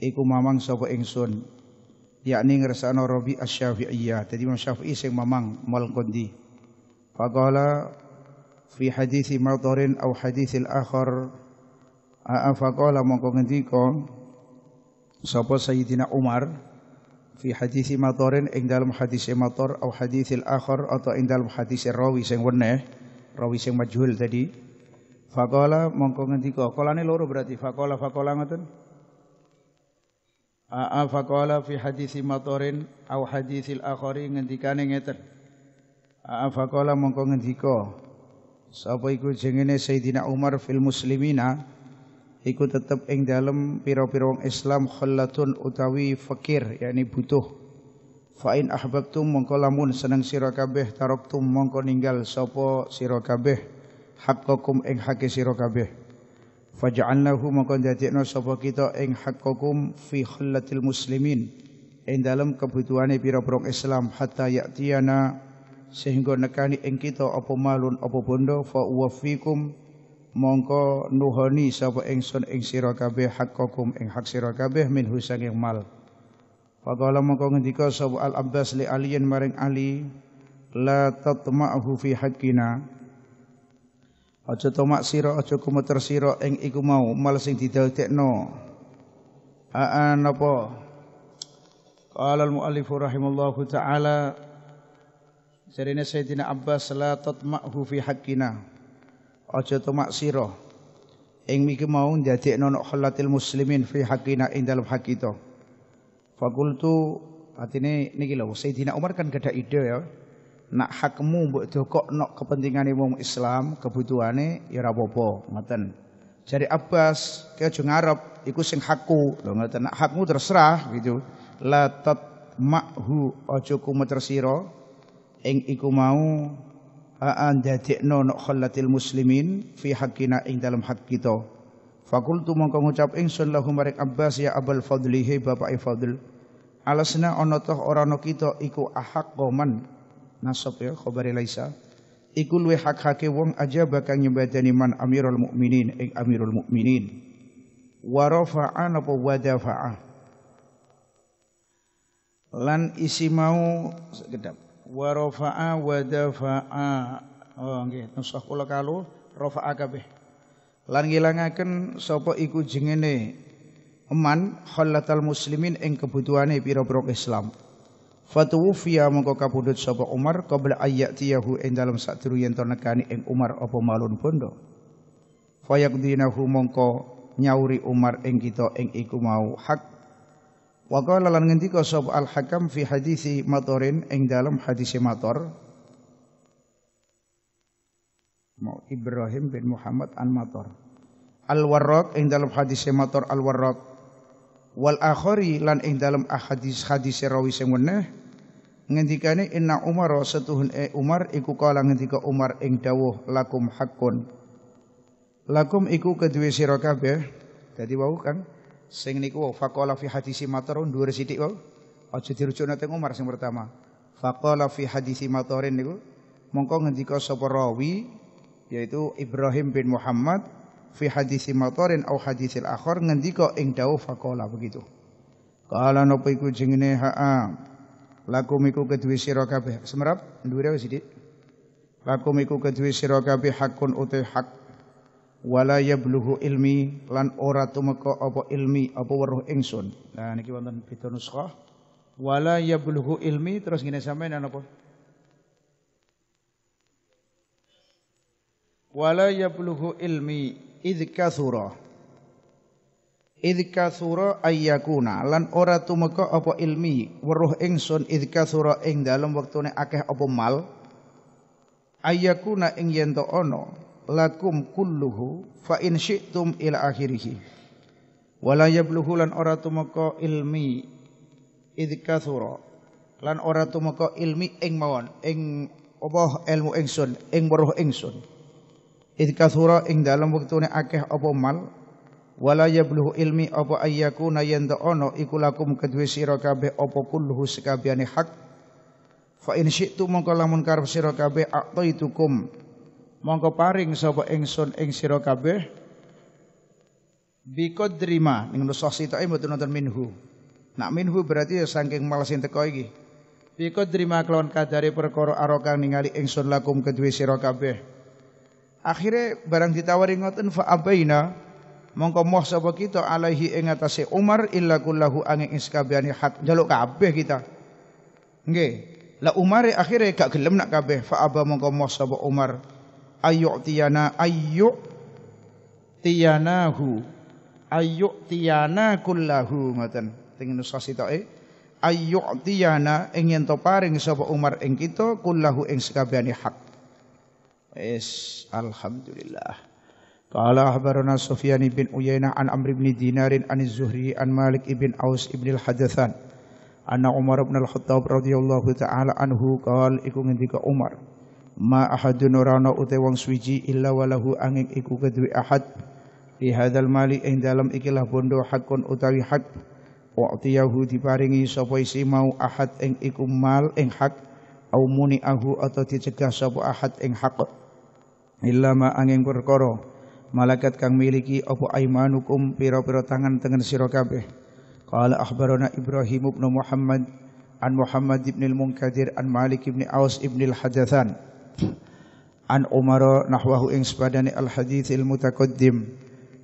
iku mamang sapa ingsun yakni ngersakno Rabi Asy-Syafi'iyah. Dadi Imam Syafi'i sing mamang mal kondi. Faqala fi hadisi matoren au hadithil akhar faqala mongko ngendika sapa Sayyidina Umar fi hadithi madarin ing dalam hadis mator au hadithil akhar atau ing dalam hadis rawi sing weneh rawi sing majhul tadi Fakola mongko ngendika. Kolane loro berarti fakola fakola ngoten. Aa fakola fi hadisi matorin au hadisil akhari ngendikane ngeten. Aa fakola mongko ngendika. Sapa iku jengene Sayyidina Umar fil muslimina iku tetep ing dalem pira-pira wong Islam khallatun utawi fakir yakni butuh. Fa Fa'in ahbabtum mongko lamun seneng sira kabeh taroktum mongko ninggal sapa sira kabeh haqqakum ing hake sira kabeh faj'alnahu maka dadekno sapa kita ing haqqakum fi khallatil muslimin ing dalam kebutuhane pira-pira Islam hatta ya'tiyana sehingga nekani ing kita apa malun apa bondo fa wafikum mongko nuhoni sapa ingsun ing sira kabeh haqqakum ing hak sira kabeh min husanging mal faqala mongko ngendika sapa al abbas li aliyin maring ali la tatma'hu fi haqqina Aja tomak siro, aja kumeter sira ing iku mau mal sing didadekno. Aa apa? Qala al-muallif rahimallahu taala Sarine Sayyidina Abbas la tatma'hu fi haqqina. Aja tomak sira ing iki mau ndadekno nok khalatil muslimin fi haqqina ing dalem hak kita. Fakultu atine niki lho Sayyidina Umar kan gadah ide ya nak hakmu mbok dokokno kepentingane wong Islam, kebutuhane ya ora apa-apa, ngoten. Jadi Abbas, ke aja ngarep iku sing hakku, lho ngoten. Nak hakmu terserah gitu. La tat mahu aja kumeter sira ing iku mau aan dadekno nok khallatil muslimin fi hakina ing dalam hak kita. Fakultu mongko ngucap ingsun lahu maring Abbas ya Abul Fadlihi Bapak Fadl. Alasna ana toh ora ana kita iku ahak man nasab ya khabari laisa iku luwe hak-hake wong aja bakal nyebadani man amirul mukminin ing amirul mukminin wa rafa'a apa wa dafa'a lan isi mau sekedap wa rafa'a wa dafa'a oh nggih nusah kula kalu rafa'a kabeh lan ngilangaken sapa iku jengene eman khallatal muslimin ing kebutuhane pira-pira Islam Fatuwufiya mongko kapundhut sapa Umar qabla ayyatiyahu ing dalem sadurunge yen to nekani ing Umar apa malun bondo. Fayaqdinahu mongko nyauri Umar ing kita ing iku mau hak. Wa qala lan ngendika sapa Al-Hakam fi hadisi Matorin ing dalam hadisi Mator. Mau Ibrahim bin Muhammad An-Mator. Al-Warraq ing dalam hadisi Mator Al-Warraq wal akhari lan ing dalam ahadis hadis rawi sing ngendikane inna umar setuhun e umar iku kala ngendika umar ing dawuh lakum hakun lakum iku kedue sira kabeh dadi wau kan sing niku wau faqala fi hadisi matarun dhuwur sithik wau aja dirujukna teng umar sing pertama faqala fi hadisi matarin niku mongko ngendika sapa rawi yaitu Ibrahim bin Muhammad fi hadisi matorin au hadisil akhor ngendika ing dawuh faqala begitu. Kala napa iku jenenge ha'a. Lakum iku kedue sira kabeh. Semerap dhuwure wis sithik. Lakum iku kedue sira kabeh hakun uti hak. Wala yablughu ilmi lan ora tumeka apa ilmi apa weruh ingsun. Nah niki wonten pita nuskhah. Wala yablughu ilmi terus ngene sampeyan apa? Wala yablughu ilmi Idikasuro, idikasuro ayakuna. kathura ayyakuna lan ora tumeka apa ilmi weruh ingsun idh kathura ing dalem wektune akeh apa mal ayyakuna ing yen ono lakum kulluhu fa in syi'tum ila akhirih wala yablughu lan ora tumeka ilmi idikasuro, kathura lan ora tumeka ilmi ing mawon ing apa ilmu ingsun ing weruh ingsun id kathura ing dalem wektune akeh apa mal wala ilmi apa ayyakuna yendo ono ikulakum lakum kedue sira apa kulluhu hak fa in syi'tu mongko lamun karep sira kabeh mongko paring sapa ingsun ing sira kabeh biqadri ning nusus sitoke mboten nonton minhu nak minhu berarti ya saking males teko iki biqadri ma kelawan kadare perkara arokang ningali ingsun lakum kedue sira kabeh Akhirnya barang ditawari ngoten fa abaina mongko moh sapa kita alaihi ing atase Umar illa kullahu angin iskabiani hak jaluk kabeh kita. Nggih. La Umar akhirnya gak gelem nak kabeh fa aba mongko moh sapa Umar ayu tiyana ayu tiyanahu ayu tiyana kullahu ngoten. Teng nusa sitoke eh. ayu tiyana ing yen to paring sapa Umar ing kita kullahu ing sekabiani hak. Es alhamdulillah. Qala akhbarana Sofiani bin Uyainah an Amr bin Dinar an an Malik ibn Aus ibn al-Hadatsan. Anna Umar bin al-Khattab radhiyallahu taala anhu qal iku ngendika Umar. Ma ahadun ora ana uta wong suwiji illa walahu angin iku kedue ahad. Di hadal Malik eng dalam ikilah bondo hakun utawi hak. Wa'ti Yahudi paringi sapa isi mau ahad eng iku mal eng hak au muni ahu atau dicegah sapa ahad eng hak illa ma angin perkara malakat kang miliki apa aimanukum pira-pira tangan tengen sira kabeh qala akhbarana ibrahim ibnu muhammad an muhammad ibn al-munkadir an malik ibn aus ibn al-hadathan an umara nahwahu ing sepadane al-hadits al-mutaqaddim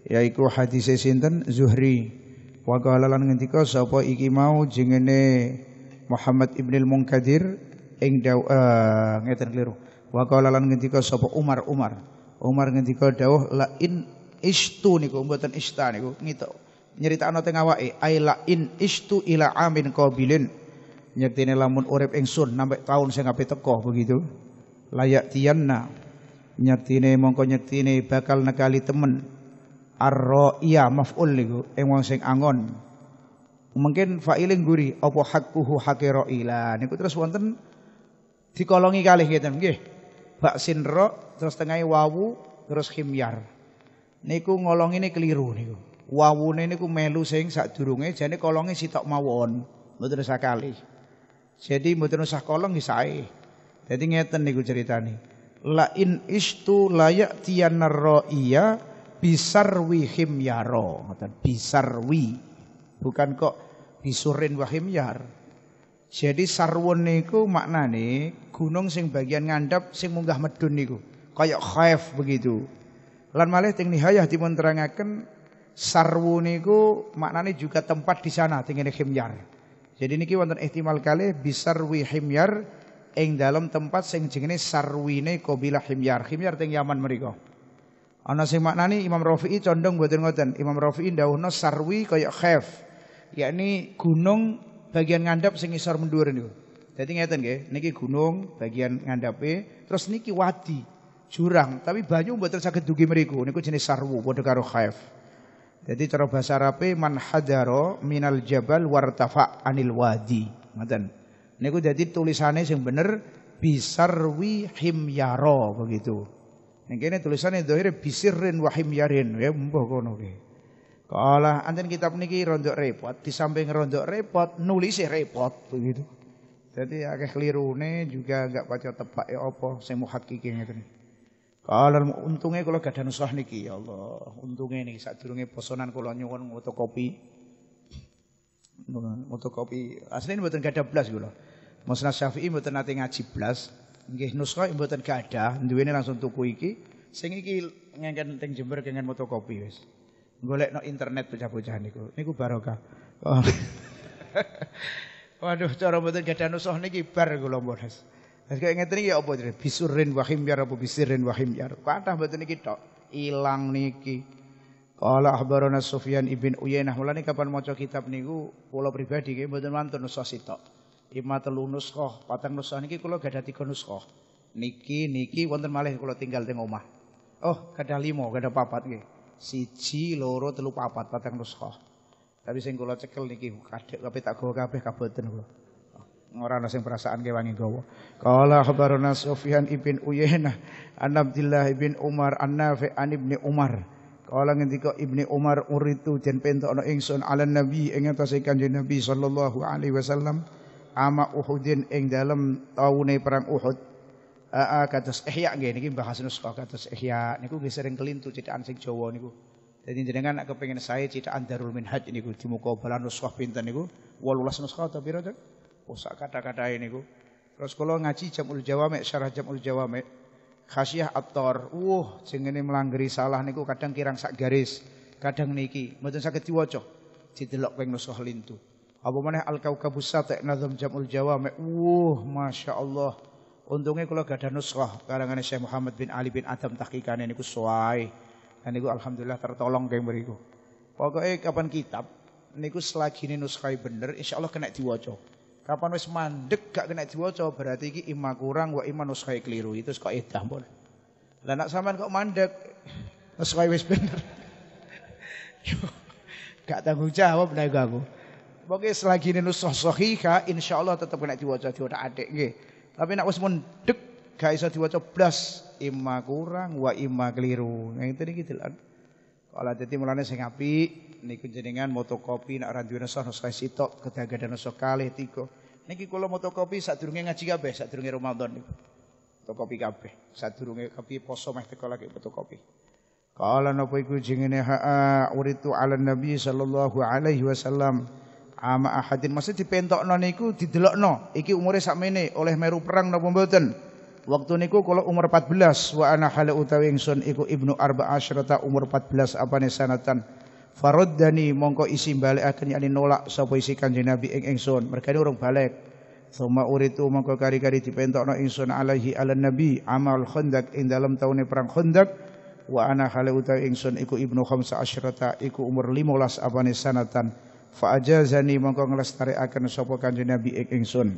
yaiku Hadis sinten zuhri wa qala lan ngendika sapa iki mau jengene Muhammad ibn al-Munkadir ing daw uh, ngeten keliru Wa qala lan ngendika sapa Umar Umar. Umar ngendika dawuh la in istu niku mboten ista niku ngito. Nyeritakno teng awake ai la in istu ila amin qabilin. nyetine lamun urip ingsun nampe taun sing ape teko begitu. Layak tiyanna. nyetine mongko nyektine bakal nekali temen. Ar-ra'iya maf'ul niku ing wong sing angon. mungkin fa'iling guri apa hakkuhu hakira ila niku terus wonten dikolongi kalih ngeten nggih baksin ro terus tengahe wawu terus himyar. Niku ngolong ini keliru niku. Wawune niku melu sing Jadi kolongnya si tok mawon. Mboten sakali. Jadi mboten usah kolong isae. Ya Jadi ngeten niku cerita La in istu layak tiyanar ro'iya bisarwi himyaro. Ngoten bisarwi. Bukan kok bisurin wa himyar. Jadi sarwon niku maknane gunung sing bagian ngandap sing munggah medun niku. Kayak khaif begitu. Lan malih teng nihayah dipun terangaken sarwu niku maknane juga tempat di sana tengene himyar. Jadi niki wonten ihtimal kali bisarwi himyar ing dalam tempat sing jenenge sarwine bilah himyar. Himyar teng Yaman mriku. Ana sing maknane Imam Rafi'i condong mboten ngoten. Imam Rafi'i ndawuhna sarwi kayak khaif. yakni gunung bagian ngandap sing isor mendhuwur niku. Dadi ngeten nggih, niki gunung bagian ngandape, terus niki wadi, jurang, tapi banyu mboten saged dugi mriku. Niku jenis sarwu padha karo khaif. Jadi cara bahasa Arabe man hadaro minal jabal wartafa anil wadi. Ngoten. Niku jadi tulisannya yang bener bisarwi himyaro begitu. Niki ini tulisannya dohire bisirin wahimyarin, himyarin ya mbah kono ki. Kalah anten kitab niki ronjok repot, di samping ronjok repot, nulis sih repot begitu. Jadi akeh kelirune juga enggak baca tepak ya apa sing muhakkiki ngeten. Kala untunge kula gadah nusrah niki ya Allah. untungnya nih saat sadurunge posonan kalau nyuwun kopi. kopi buatan mboten gadah blas kula. Musnad Syafi'i buatan nate ngaji blas. Nggih nusrah mboten gadah, langsung tuku iki. Sing iki ngengken teng Jember kengen kopi wes golek no internet bocah-bocah niku. Niku barokah. Oh. Waduh, cara mboten gadah nusuh niki bar kula mbones. Terus kaya ngeten ya, apa jenenge? Bisurin wahim ya apa bisirin wahim ya. Kathah mboten niki tok. Ilang niki. Qala akhbarana Sufyan ibn Uyainah. Mulane kapan maca kitab niku kula pribadi nggih mboten mantu nusuh sitok. Ima telu nuskoh, patang nuskoh niki kula gadah tiga nuskoh. Niki niki wonten malih kula tinggal teng omah. Oh, gadah limo, gadah papat nggih siji loro telu papat patang nuskah tapi sing kula cekel niki kadek Tapi tak gawa kabeh kaboten kula ora ana sing perasaan kewangi gawa qala khabaruna sufyan ibn uyainah an abdillah ibn umar an nafi an ibni umar Kala ngendika Ibni Umar uritu jen pentokno ingsun ala nabi ing atase kanjeng nabi sallallahu alaihi wasallam ama Uhudin ing dalem taune perang Uhud Heeh ah, ah, kados ihya nggih niki bahas nuskha kados ihya niku nggih sering kelintu cithaan sing Jawa niku. Jadi jenengan nek kepengin sae cithaan Darul Minhaj niku di mukabalah nuskha pinten niku 18 nuskha ta pira ten? Usak kata-kata niku. Terus kalau ngaji Jamul Jawami, syarah Jamul Jawami, khasiah aktor, uh, jengene melanggeri salah niku kadang kirang sak garis, kadang niki, mboten saged diwaca. Didelok ping nusuh lintu. Apa meneh Al-Kaukabus Satek Nazam Jamul Jawami, uh, Masya Allah. Untungnya kalau gak ada nusroh karangan Syekh Muhammad bin Ali bin Adam tahkikan ini suai. Dan niku alhamdulillah tertolong kayak beriku. Pokoknya kapan kitab niku selagi ini nuskai bener insya Allah kena diwaca. Kapan wis mandek gak kena diwaca berarti iki ima kurang wa ima nuskai keliru itu kok edah pun. Lah nak sampean kok mandek nuskai wis bener. gak tanggung jawab nek aku. Pokoknya selagi ini nusrah sahiha insya Allah tetap kena diwaca diwaca adik nggih. Tapi nak wis dek gak iso diwaca blas, ima kurang wa ima keliru. Yang nah, itu niki gitu delan. Kala dadi mulane sing apik niku jenengan motokopi nak ora duwe nusa nusa sitok kedaga dan nusa kalih tiga. Niki kula motokopi sadurunge ngaji kabeh, sadurunge Ramadan niku. Motokopi kabeh, sadurunge kopi poso meh teko lagi motokopi. Kala napa iku ah ha uritu ala nabi sallallahu alaihi wasallam ama ahadin maksud dipentokno niku didelokno iki umure sakmene oleh meru perang napa mboten waktu niku kalau umur 14 wa ana hala utawi ingsun iku ibnu arba asyrata umur 14 apane sanatan faraddani mongko isi balik akhirnya ini nolak sapa isi kanjeng nabi ing ingsun mergane urung balik Suma uritu mongko kari-kari dipentokno ingsun alaihi ala nabi amal khandak ing dalam perang khandak wa ana hale utawi ingsun iku ibnu khamsa asyrata iku umur 15 apane sanatan fa ajazani mongko nglestarekaken sapa kanjeng Nabi ing ingsun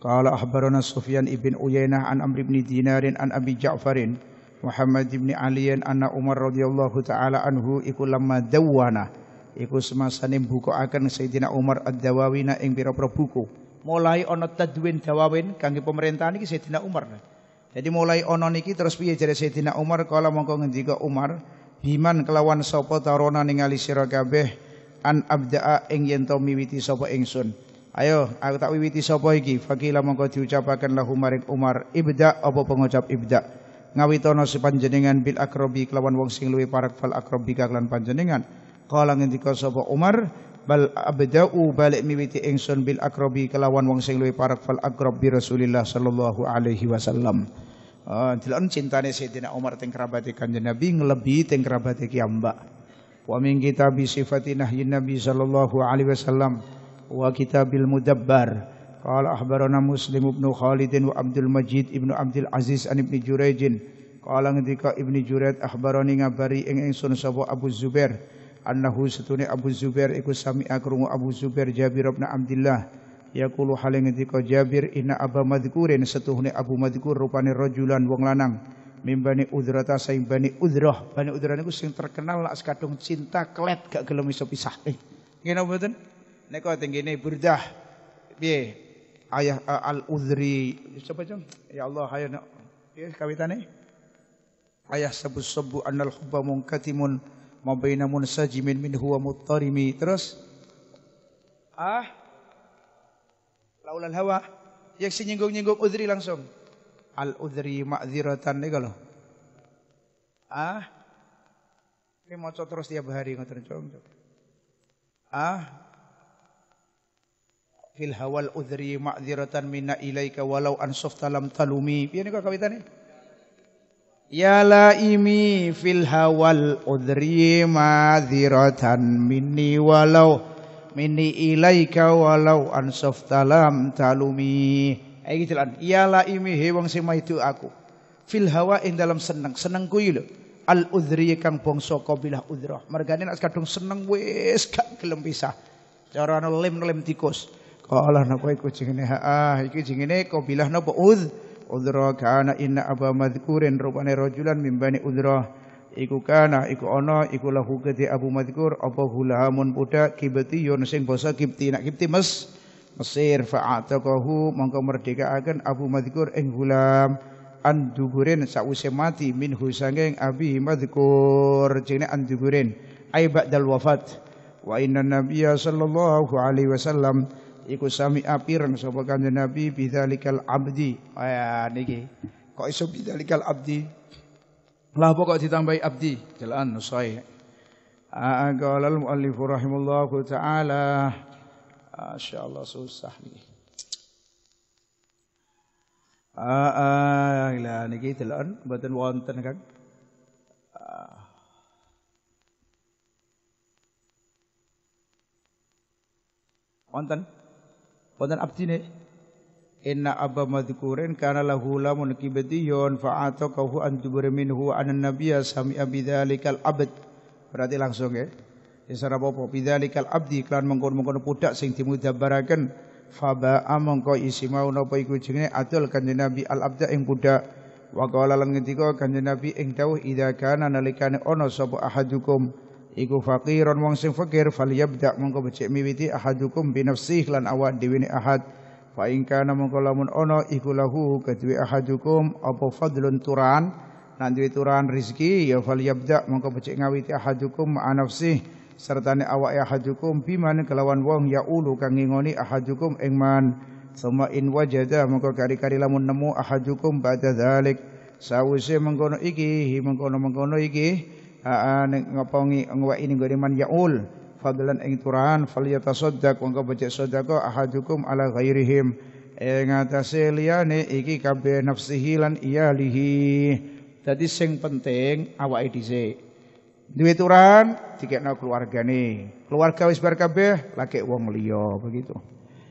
qala akhbarana Sufyan ibn Uyainah an Amr ibn Dinarin an Abi Ja'farin Muhammad ibn Ali anna Umar radhiyallahu taala anhu iku lamma dawana iku semasane mbukaken Sayyidina Umar ad-Dawawina ing pira-pira buku mulai ana tadwin dawawin kangge pemerintahan iki Sayyidina Umar jadi mulai ana niki terus piye jare Sayyidina Umar kala mongko ngendika Umar biman kelawan sapa tarona ningali sira kabeh an abda'a ing yen to miwiti sapa ingsun ayo aku tak wiwiti sapa iki fakila mongko diucapaken lahu maring Umar ibda apa pengucap ibda ngawitono sepanjenengan bil akrobi kelawan wong sing parak fal akrobi kaglan panjenengan kala ngendika sapa Umar bal abda'u balik miwiti ingsun bil akrobi kelawan wong sing parak fal akrobi Rasulillah sallallahu alaihi wasallam Uh, eh, Delon cintane Sayyidina Umar teng kerabate Kanjeng Nabi nglebihi teng kerabate Kiambak wa min kitab sifati nahyin nabi sallallahu alaihi wasallam wa kitabil mudabbar qala akhbarana muslim ibnu khalid wa abdul majid ibnu abdul aziz an ibn jurayj qala ibni ibn jurayj akhbarani ngabari ing ingsun sapa abu zubair annahu setune abu zubair iku sami akrungu abu zubair jabir bin abdillah yaqulu hale jabir inna Abu madhkurin setuhne abu madhkur rupane rajulan wong lanang mimbani udrata saing bani udrah bani udrah niku sing terkenal lak sekadung cinta klet gak gelem iso pisah eh ngene mboten nek kok tenggene burdah piye ayah eh, al udri sapa jam ya Allah ayo piye kawitane ayah sabu sabu annal hubba munkatimun ma baina munsajimin min huwa muttarimi terus ah laulal hawa yang sing nyinggung-nyinggung udri langsung al udri ma'dziratan nih kalau Ah. Ini maca terus tiap hari ngoten cung. Ah. Fil hawal udri ma'dziratan minna ilaika walau an lam talumi. Piye niku kawitane? Ya laimi fil hawal udri ma'dziratan minni walau minni ilaika walau ansoftalam talumi. Eh ialah lan. Ya laimi he wong sing itu aku. Fil hawa ing dalam seneng. seneng iki lho. Al udhri kang bangsa kabilah udhrah. Mergane nek kadung seneng wis gak gelem pisah. Cara ana lem tikus. Kala nak kowe iku ha ah iki jengene kabilah napa udh udhrah kana inna aba madhkurin rupane rajulan mimbani udhrah. iku kana iku ana iku lahu kete Abu Madkur apa hulamun budak kibati yon sing basa kibti nak kibti mes Mesir fa'ataqahu mongko merdekaaken Abu Madzkur ing gulam anduburin sause mati min husangeng abi madzkur jenenge anduburin ai ba'dal wafat wa inna nabiyya sallallahu alaihi wasallam iku sami apireng sapa kanjeng nabi bidzalikal abdi ya niki kok iso bidzalikal abdi lah pokok ditambahi abdi jalan nusai Aqalal ah, muallif rahimahullahu ta'ala Masya Allah susah nih. Ah, lah niki delon mboten wonten Kang. Ah. Wonten. Wonten abdine. Inna abba madhkurin kana lahu lamun kibati Faato kahu tubur minhu anan nabiya sami'a bidzalikal abd. Berarti langsung ya. Isara ya, apa bidzalikal abdi klan mengkono-mengkono budak sing dimudabbaraken faba amangka isi mau napa iku jenenge atul kanjeng Nabi al abda ing budak wa qala lan ngendika kanjeng Nabi ing dawuh idza kana nalikane ana sapa ahadukum iku faqiran wong sing fakir falyabda mongko becik miwiti ahadukum bi nafsihi lan awak dhewe ahad fa in kana mengko lamun ana iku lahu kadwi ahadukum apa fadlun turan lan turan rezeki ya falyabda mongko becik ngawiti ahadukum ma nafsihi serta awak ya hajukum biman kelawan wong ya ulu kang ngingoni ahadukum ing man summa in wajada mengko kari-kari lamun nemu ahajukum ba'da dalik sawise mengkono iki mengkono-mengkono iki aa ngopongi ngwa ini nggone man yaul fadlan ing turan falyatasaddaq mengko becik sedekah ahajukum ala ghairihim ing atase liyane iki kabeh nafsihi lan iyalihi dadi sing penting awake dhisik duit urang dikekno keluargane. Keluarga wis berkabeh laki uang liya begitu.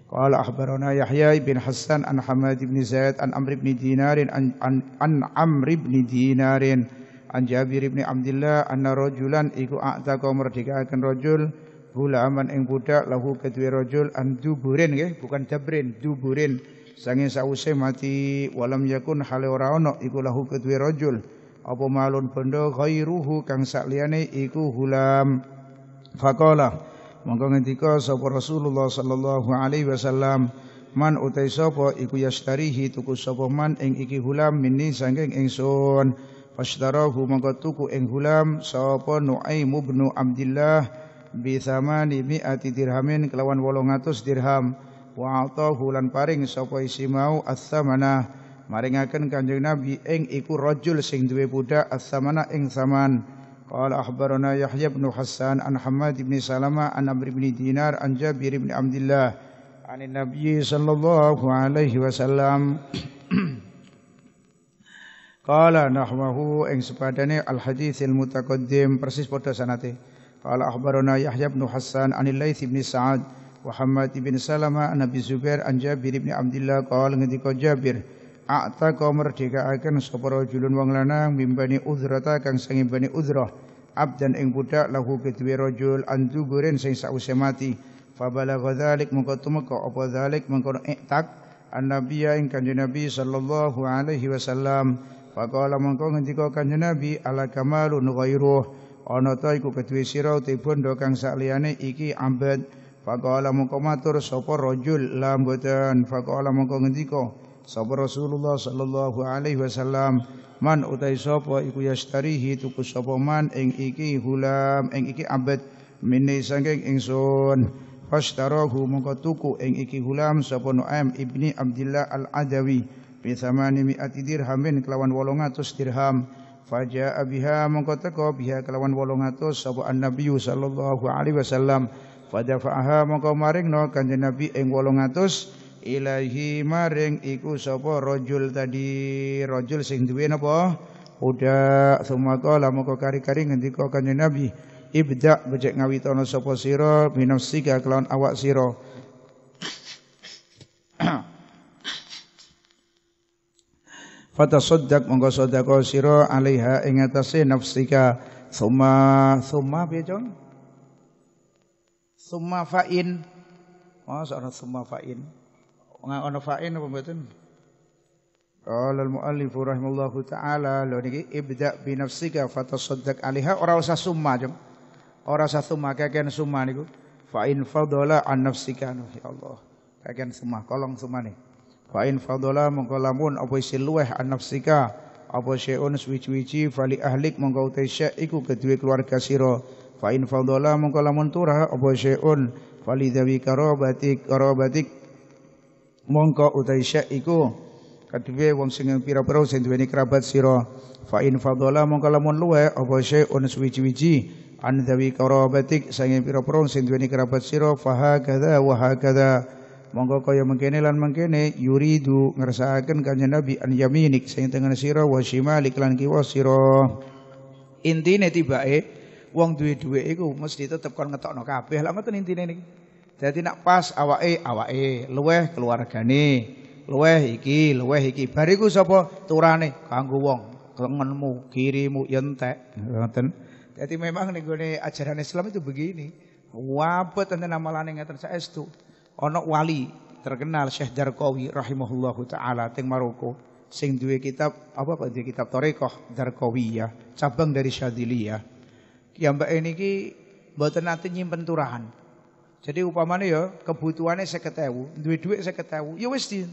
Qala akhbarana Yahya bin Hasan an Hamad bin Zaid an Amr bin Dinar an, an, an Amr bin Dinar an Jabir bin Abdullah anna rajulan iku a'taqa akan rajul gulaman ing budak lahu kedue rajul an duburin nggih bukan jabrin duburin sange sause mati walam yakun hale ora ono iku lahu kedue rajul apa malun benda ghairuhu kang sakliyane iku hulam faqala mongko ngendika sapa Rasulullah sallallahu alaihi wasallam man utai sapa iku yastarihi tuku sapa man ing iki hulam minni sangking ingsun fashtarahu mongko tuku ing hulam sapa Nuaim bin Abdullah bi thamani mi'ati dirhamin kelawan 800 dirham wa atahu lan paring sapa isi mau as-samanah maringaken Kanjeng Nabi ing iku rajul sing duwe budak as ing zaman qala akhbarana Yahya bin Hasan an Hamad bin Salama an Amr bin Dinar an Jabir bin Abdullah an Nabi sallallahu alaihi wasallam Qala nahwahu ing sepadane al haditsil mutaqaddim persis padha sanate. Qala akhbarana Yahya bin Hasan an Laits bin Sa'ad wa bin Salama an Abi Zubair an Jabir bin Abdullah qala ngendika Jabir a'taqa akan sapa rajulun wong lanang mimbani uzrata kang sange bani uzrah abdan ing budak lahu rojul antu guren sing sause mati fabalagha dzalik mengko tumeka apa dzalik mengko i'taq annabiya ing kanjeng nabi sallallahu alaihi wasallam faqala mengko ngendika kanjeng nabi ala kamalun ghairuh Ono ta iku kedue sirau te bondo kang iki ambet faqala mengko matur sapa rojul lambutan faqala mengko ngendika sapa Rasulullah sallallahu alaihi wasallam man utai sapa iku yastarihi tuku sapa man ing iki hulam ing iki abad mini saking ingsun fashtarahu mongko tuku ing iki hulam sapa Nuaim ibni Abdullah al-Adawi bi samani mi'ati dirhamin kelawan 800 dirham faja biha mongko teko biha kelawan 800 sapa an-nabi sallallahu alaihi wasallam fadafa'aha mongko maringno kanjeng Nabi ing 800 ilahi maring iku sapa rajul tadi rajul sing duwe napa huda sumakala kok kari-kari ngendika kanjeng Nabi ibda becek ngawitono sapa sira binafsika kelawan awak sira Fatasaddaq mongko sedekah sira alaiha ing atase nafsika summa summa piye Summa fa'in. Oh, seorang summa fa'in ana fa'in apa mboten? Qala al rahimallahu taala lho niki ibda bi nafsika fatasaddaq 'alaiha ora usah summa jeng. Ora usah summa kakean summa niku. Fa in fadala an nafsika ya Allah. Kakean summa kolong summa nih. Fa in fadala mongko lamun apa isi luweh an nafsika apa syai'un suwi-suwi fali ahlik mongko syai' iku kedue keluarga sira. Fa in fadala mongko lamun turah apa syai'un fali dawi karobatik karobatik mongko utai syekh iku kadhewe wong sing pira-pira sing duweni kerabat sira fa in fadala mongko lamun luwe apa syai'un suwiji-wiji an dzawi qarabatik sange pira-pira sing duweni kerabat sira fa hakadha wa hakadha mongko kaya mengkene lan mengkene yuridu ngersakaken kanjeng Nabi an yaminik sing tengen sira wa shimalik lan kiwa sira intine tibake wong duwe-duwe iku mesti tetep kon ngetokno kabeh lha ngoten intine niki jadi nak pas awae, awake, luweh keluargane, luweh iki, luweh iki. Bariku sapa turane kanggo wong kangenmu kirimu yentek. Ya Ngoten. Jadi memang nih gue ajaran Islam itu begini. Wabet tentang amalan yang ngatain saya itu. Onok wali terkenal Syekh Darqawi, rahimahullahu taala teng Maroko sing duwe kitab apa Pak duwe kitab Tarekoh ya, cabang dari Syadiliyah. Ki mbak ini ki mboten nate nyimpen turahan. Jadi upamane ya kebutuhane 50.000, duwe dhuwit 50.000, ya wis di.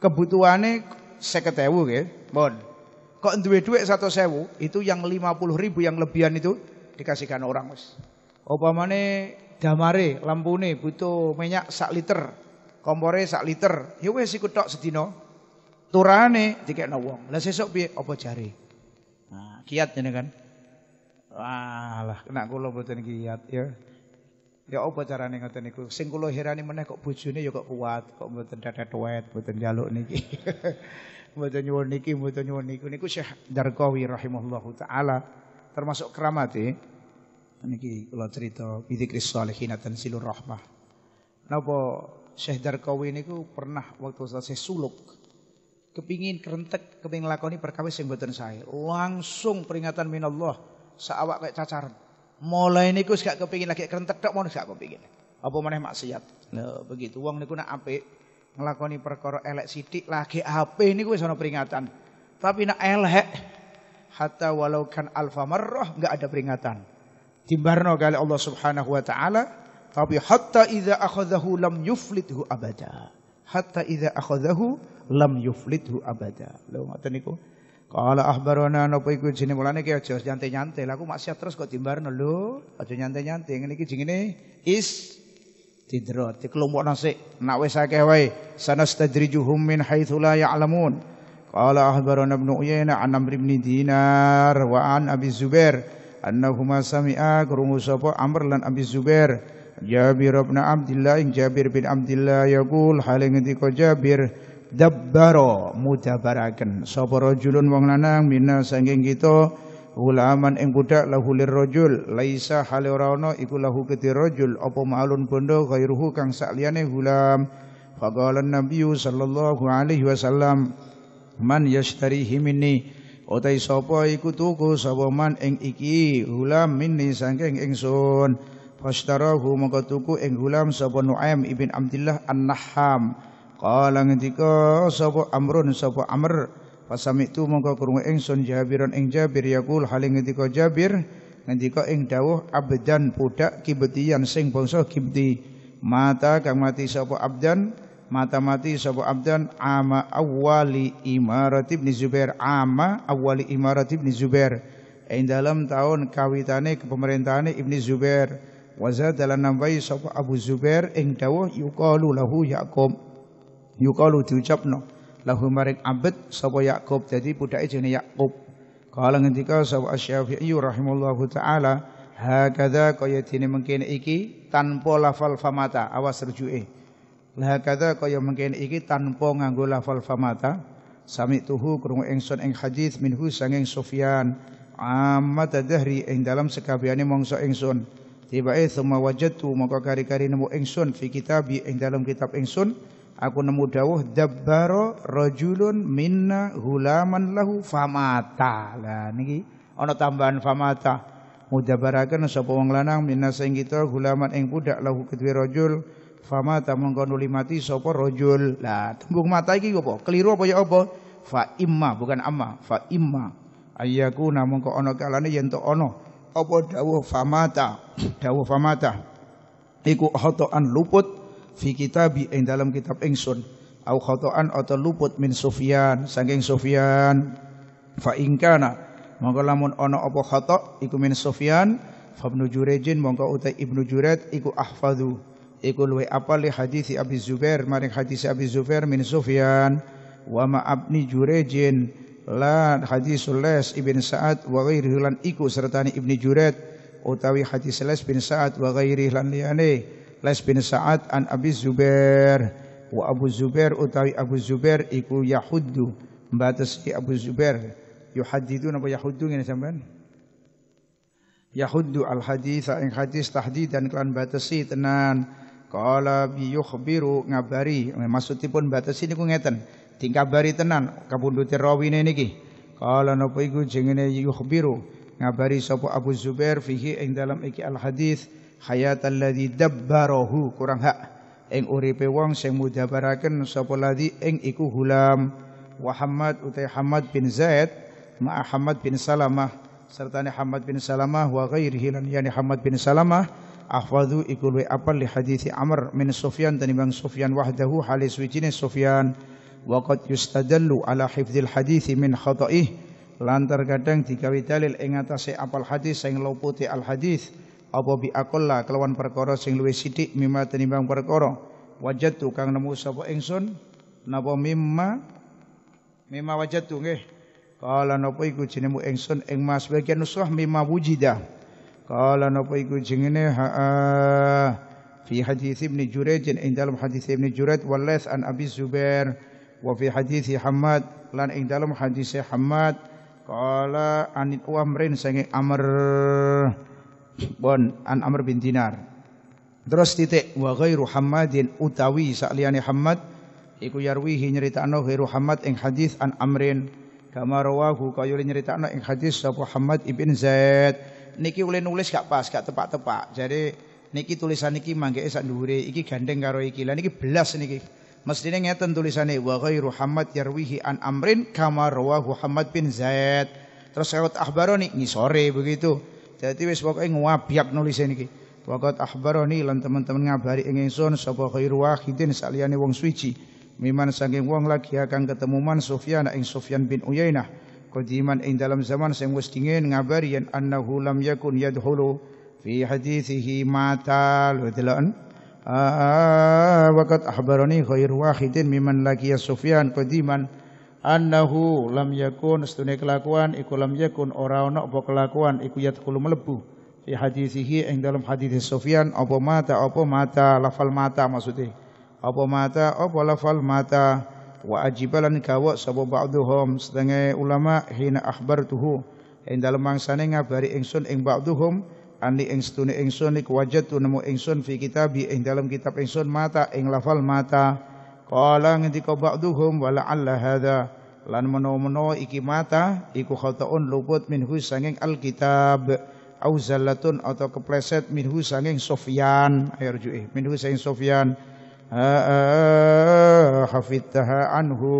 Kebutuhane 50.000 nggih, mon. Kok duwe dhuwit 100.000, itu yang 50.000 yang lebihan itu dikasihkan orang wis. Upamane damare lampune butuh minyak sak liter, kompore sak liter, ya wis iku tok sedina. Turane dikekno wong. Lah sesuk piye apa jare? Nah, kiat jenenge kan. Wah, lah kena kula mboten kiat ya. Ya apa carane ngoten niku? Sing kula herani meneh kok bojone ya kok kuat, kok mboten dadah tuwet, mboten jaluk niki. mboten nyuwun niki, mboten nyuwun niku. Niku Syekh Darqawi rahimahullahu taala termasuk keramate niki kula cerita hina salihin silur rahmah. Napa Syekh Darqawi niku pernah waktu saya suluk kepingin kerentek kepingin lakoni perkawis sing saya. Langsung peringatan minallah seawak kayak cacaran. Mulai niku gak kepingin lagi krentet tok ngono gak kepingin. Apa mana maksiat. Lho begitu uang niku nak apik ngelakoni perkara elek sithik lagi apik niku wis ana peringatan. Tapi nak elek hatta walau kan alfa marrah enggak ada peringatan. Timbarno kali Allah Subhanahu wa taala tapi hatta idza akhadhahu lam yuflidhu abada. Hatta idza akhadhahu lam yuflidhu abada. Lho ngata niku. Kala ahbarona napa iku jenenge mulane ki aja nyantai-nyantai. Lah aku maksiat terus kok timbarno lho. Aja nyantai-nyantai. Ngene iki jenenge is tidro dikelompokno sik. Nak wis akeh wae sanastadrijuhum min haitsu la ya'lamun. Qala ahbarona ibn Uyainah an Amr ibn Dinar wa an Abi Zubair annahuma sami'a krungu sapa Amr lan Abi Zubair Jabir bin Abdullah ing Jabir bin Abdullah yaqul hal ngendika Jabir dabbaro mudabaraken sapa rajulun wong lanang mina saking kita Ulaman ing budak lahu lirrajul laisa hale ora ana iku lahu kedhi rajul apa ma'alun bondo ghairuhu kang sakliyane gulam faqala nabi sallallahu alaihi wasallam man yashtarihi minni utai sapa iku tuku sapa man ing iki gulam minni saking ingsun fashtarahu maka tuku ing gulam sapa Nuaim ibn Abdullah An-Nahham Qala ngendika sapa Amrun sapa Amr pasami tu mongko krungu ingsun Jabiran ing Jabir yaqul hale ngendika Jabir ngendika ing dawuh abdan budak kibetian sing bangsa kibti mata kang mati sapa abdan mata mati sapa abdan ama awali imarat nizuber Zubair ama awali imarat nizuber Zubair ing dalam tahun kawitane kepemerintahane ibni Zubair Wazad dalam nambai sapa Abu Zubair ing dawuh yuqalu lahu Yaqub yuqalu diucapno lahu maring abad sapa Yakub jadi budake jenenge Yakub kala ngendika sapa Asy-Syafi'i rahimallahu taala hakadha kaya dene mengkene iki tanpa lafal famata awas rujuke hakadha kaya mengkene iki tanpa nganggo lafal famata sami tuhu krungu ingsun ing hadis minhu sanging Sufyan amat dahri ing dalam sekabiane mangsa ingsun tibae thumma wajadtu maka kari-kari nemu ingsun fi kitabi ing dalam kitab ingsun Aku nemu dawuh dabbaro rajulun minna hulaman lahu famata. Lah niki ana tambahan famata. mudabarakan sapa wong lanang minna sing kita hulaman ing budak lahu kedue rajul famata mongko nuli mati sapa rajul. Lah tembung mata iki apa? Keliru apa ya apa? Fa imma bukan amma, fa imma. ayaku mongko ana kalane yen to ana apa dawuh famata, dawuh famata. Iku khotoan luput fi kitabi ing dalam kitab ingsun au khotoan atau luput min Sufyan saking Sufyan fa ingkana mongko lamun ana apa khata iku min Sufyan fa Ibnu Jurejin mongko utai Ibnu Juret iku ahfadhu iku luwe apa li hadis Abi Zubair maring hadis Abi Zubair min Sufyan wa ma abni Jurejin la hadis Les ibn Sa'ad wa ghairihi lan iku sertane Ibnu Juret utawi hadis Les bin Sa'ad wa ghairihi lan liyane Les bin Sa'ad an Abi Zubair wa Abu Zubair utawi Abu Zubair iku yahuddu batasi Abu Zubair yuhaddidu napa yahuddu ngene sampean yahuddu al hadis ing hadis dan kan batasi tenan qala bi yukhbiru ngabari maksudipun batasi niku ngeten dingkabari tenan kabundute rawine niki qala napa iku jengene yukhbiru ngabari sapa Abu Zubair fihi ing dalam iki al hadith Hayat ladzi dabbarahu kurang hak ing uripe wong sing mudabaraken sapa ladzi ing iku hulam utai Hamad bin Zaid ma Hamad bin Salamah serta ni Hamad bin Salamah wa ghairihi lan yani Hamad bin Salamah ahfadhu iku apal li hadithi Amr min Sufyan dan Imam Sufyan wahdahu halis wijine Sufyan wa qad yustadallu ala hifdzil hadithi min khata'ih lantar kadang digawe dalil ing atase apal hadis sing lauputi al hadith apa bi aqalla kelawan perkara sing luwih sithik mimma tinimbang perkara wajatu kang nemu sapa ingsun napa mimma mimma wajatu nggih kala napa iku jenemu ingsun ing mas bagian nusrah mimma wujida kala napa iku jengene ha fi hadis Ibn Jurayj ing dalam hadis Ibn Jurayj walas an Abi Zubair wa fi hadis Hamad lan ing dalam hadis Hamad kala anit wa amrin sange amr bon an Amr bin Dinar. Terus titik wa ghairu Hammadin utawi sakliyane Hammad iku yarwihi nyeritakno ghairu Hammad ing hadis an Amrin kama rawahu kaya nyeritakno ing hadis sapa Hammad ibn Zaid. Niki oleh nulis gak pas, gak tepat-tepat. Jadi niki tulisan niki mangke sak dhuwure, iki gandeng karo iki. Lah niki belas niki. Mestine ngeten tulisane wa ghairu Hammad yarwihi an Amrin kama rawahu Hammad bin Zaid. Terus lewat ahbaroni ngisore begitu. Dadi wis pokoke nguabyab nulise niki. Waqat ahbaroni lan teman-teman ngabari ing ingsun sapa khairu wahidin saliyane wong suci. Miman saking wong lagi akan ketemu man Sufyan ing Sufyan bin Uyainah. Qadiman ing dalam zaman sing wis dingin ngabari yen annahu lam yakun yadhulu fi hadithihi mata ludelan. Ah, waqat ahbaroni khairu wahidin miman lagi ya Sufyan qadiman annahu lam yakun setune kelakuan iku lam yakun ora ana apa kelakuan iku yadkhulu melebu fi hadisihi ing dalam hadis Sufyan apa mata apa mata lafal mata maksudnya apa mata apa lafal mata wa ajibalan kawa sapa ba'dhum setengah ulama hina akhbartuhu ing dalam mangsane ngabari ingsun ing ba'dhum Ani ing setune ingsun iku wajatu nemu ingsun fi kitabi ing dalam kitab ingsun mata ing lafal mata qala ngendika ba'dhum wala alla hadza lan menawa-menawa iki mata iku khataun luput minhu sanging alkitab au zallatun atau kepleset minhu sanging Sofyan ayarju'i minhu sanging Sofyan hafidtaha anhu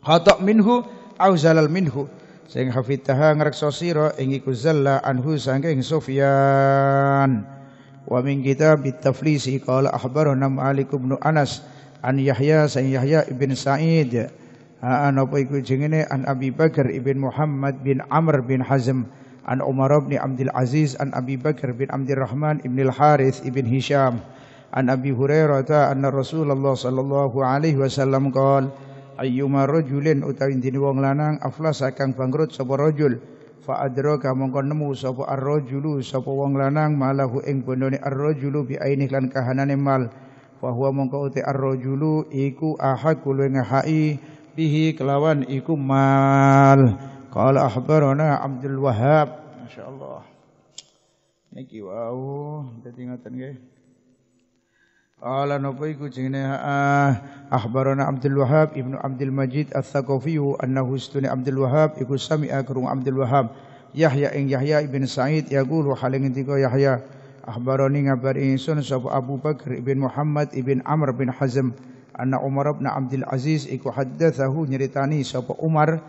khata minhu au zalal minhu sing hafidtaha ngrekso sira ing iku zalla anhu sanging sofyan wa min kitab bitaflisi qala akhbarana Malik bin Anas an Yahya sayyid Yahya ibn Sa'id Napa iku jengene an Abi Bakar ibn Muhammad bin Amr bin Hazm an Umar bin Abdul Aziz an Abi Bakar bin Abdul Rahman ibn al-Harith ibn Hisham an Abi Hurairah anna Rasulullah sallallahu alaihi wasallam qol ayyuma rajulin utawi dene wong lanang aflasa kang bangkrut sapa rajul fa adraka mongko nemu sapa ar-rajulu sapa wong lanang malahu ing bondone ar-rajulu bi aini lan kahanane mal huwa mongko uti ar-rajulu iku ahakul ing ha'i bihi kelawan iku mal. Qala akhbarana Abdul Wahab. Masyaallah. Niki wau dadi ngoten nggih. Ala napa iku jenenge akhbarana Abdul Wahab Ibnu Abdul Majid Ats-Tsaqafi annahu istuni Abdul Wahab iku sami'a kurung Abdul Wahab Yahya ing Yahya ibn Sa'id yaqulu haling ngendika Yahya akhbarani ngabari ingsun sapa Abu Bakar ibn Muhammad ibn Amr bin Hazm anna Umar bin Abdul Aziz iku haddatsahu nyeritani sapa Umar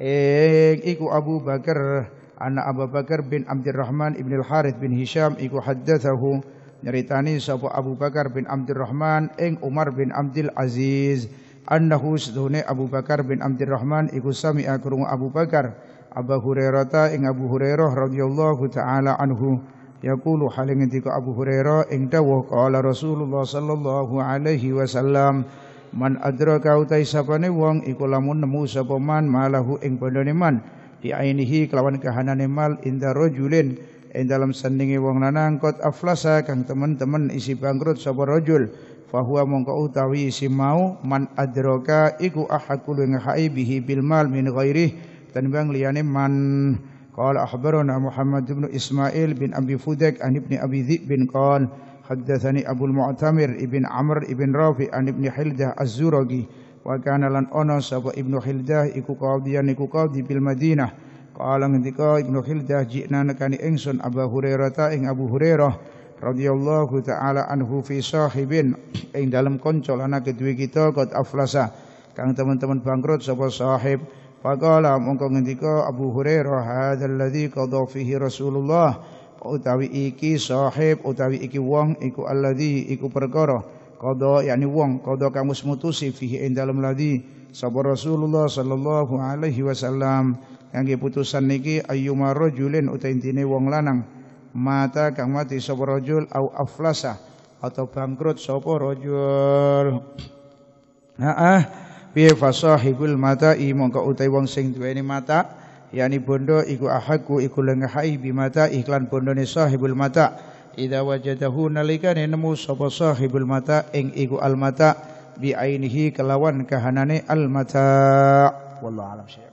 eh iku Abu Bakar anna Abu Bakar bin Abdurrahman Rahman al Harith bin Hisham iku haddatsahu nyeritani sapa Abu Bakar bin Rahman ing Umar bin Abdul Aziz annahu sedune Abu Bakar bin Rahman iku sami'a krungu Abu Bakar Abu Hurairah ing Abu Hurairah radhiyallahu taala anhu yaqulu haling ngendika Abu Hurairah ing dawuh kala Rasulullah sallallahu alaihi wasallam man adraka utai sapane wong iku lamun nemu sapa man malahu ing bondone man ainihi kelawan kahanane mal inda rajulin ing dalam sandingi wong lanang kot aflasa kang teman-teman isi bangkrut sapa rajul fahuwa mongko utawi isi mau man adraka iku ahakul ing haibihi bil mal min ghairih tanbang liyane man قال أخبرنا محمد بن إسماعيل بن أبي فدك عن ابن أبي ذئب قال حدثني أبو المعتمر ابن عمرو ابن رافع عن ابن حلده الزرقي وكان لن أنا سبا ابن حلده إكو قاضيا إكو قاضي بالمدينة قال ngendika Ibnu Khildah jikna nekani ingsun Abu Hurairah taing ing Abu Hurairah radhiyallahu taala anhu fi sahibin ing dalam kanca lana kedue kita qad aflasa kang teman-teman bangkrut sapa sahib Faqala mongko ngendika Abu Hurairah hadzal ladzi qadha fihi Rasulullah utawi iki sahib utawi iki wong iku alladzi iku perkara qadha yakni wong qadha kang wis mutusi fihi ing dalem ladzi sapa Rasulullah sallallahu alaihi wasallam yang putusan niki ayyuma rajulin utawi intine wong lanang mata kang mati sapa rajul au aflasa atau bangkrut sapa rajul Nah, piye fasahibul mata i mongko utai wong sing duweni mata yani bondo iku ahaku iku lengahai bimata iklan bondone sahibul mata idza wajadahu nalika nemu sapa sahibul mata ing iku al mata bi ainihi kelawan kahanane al mata wallahu alam syai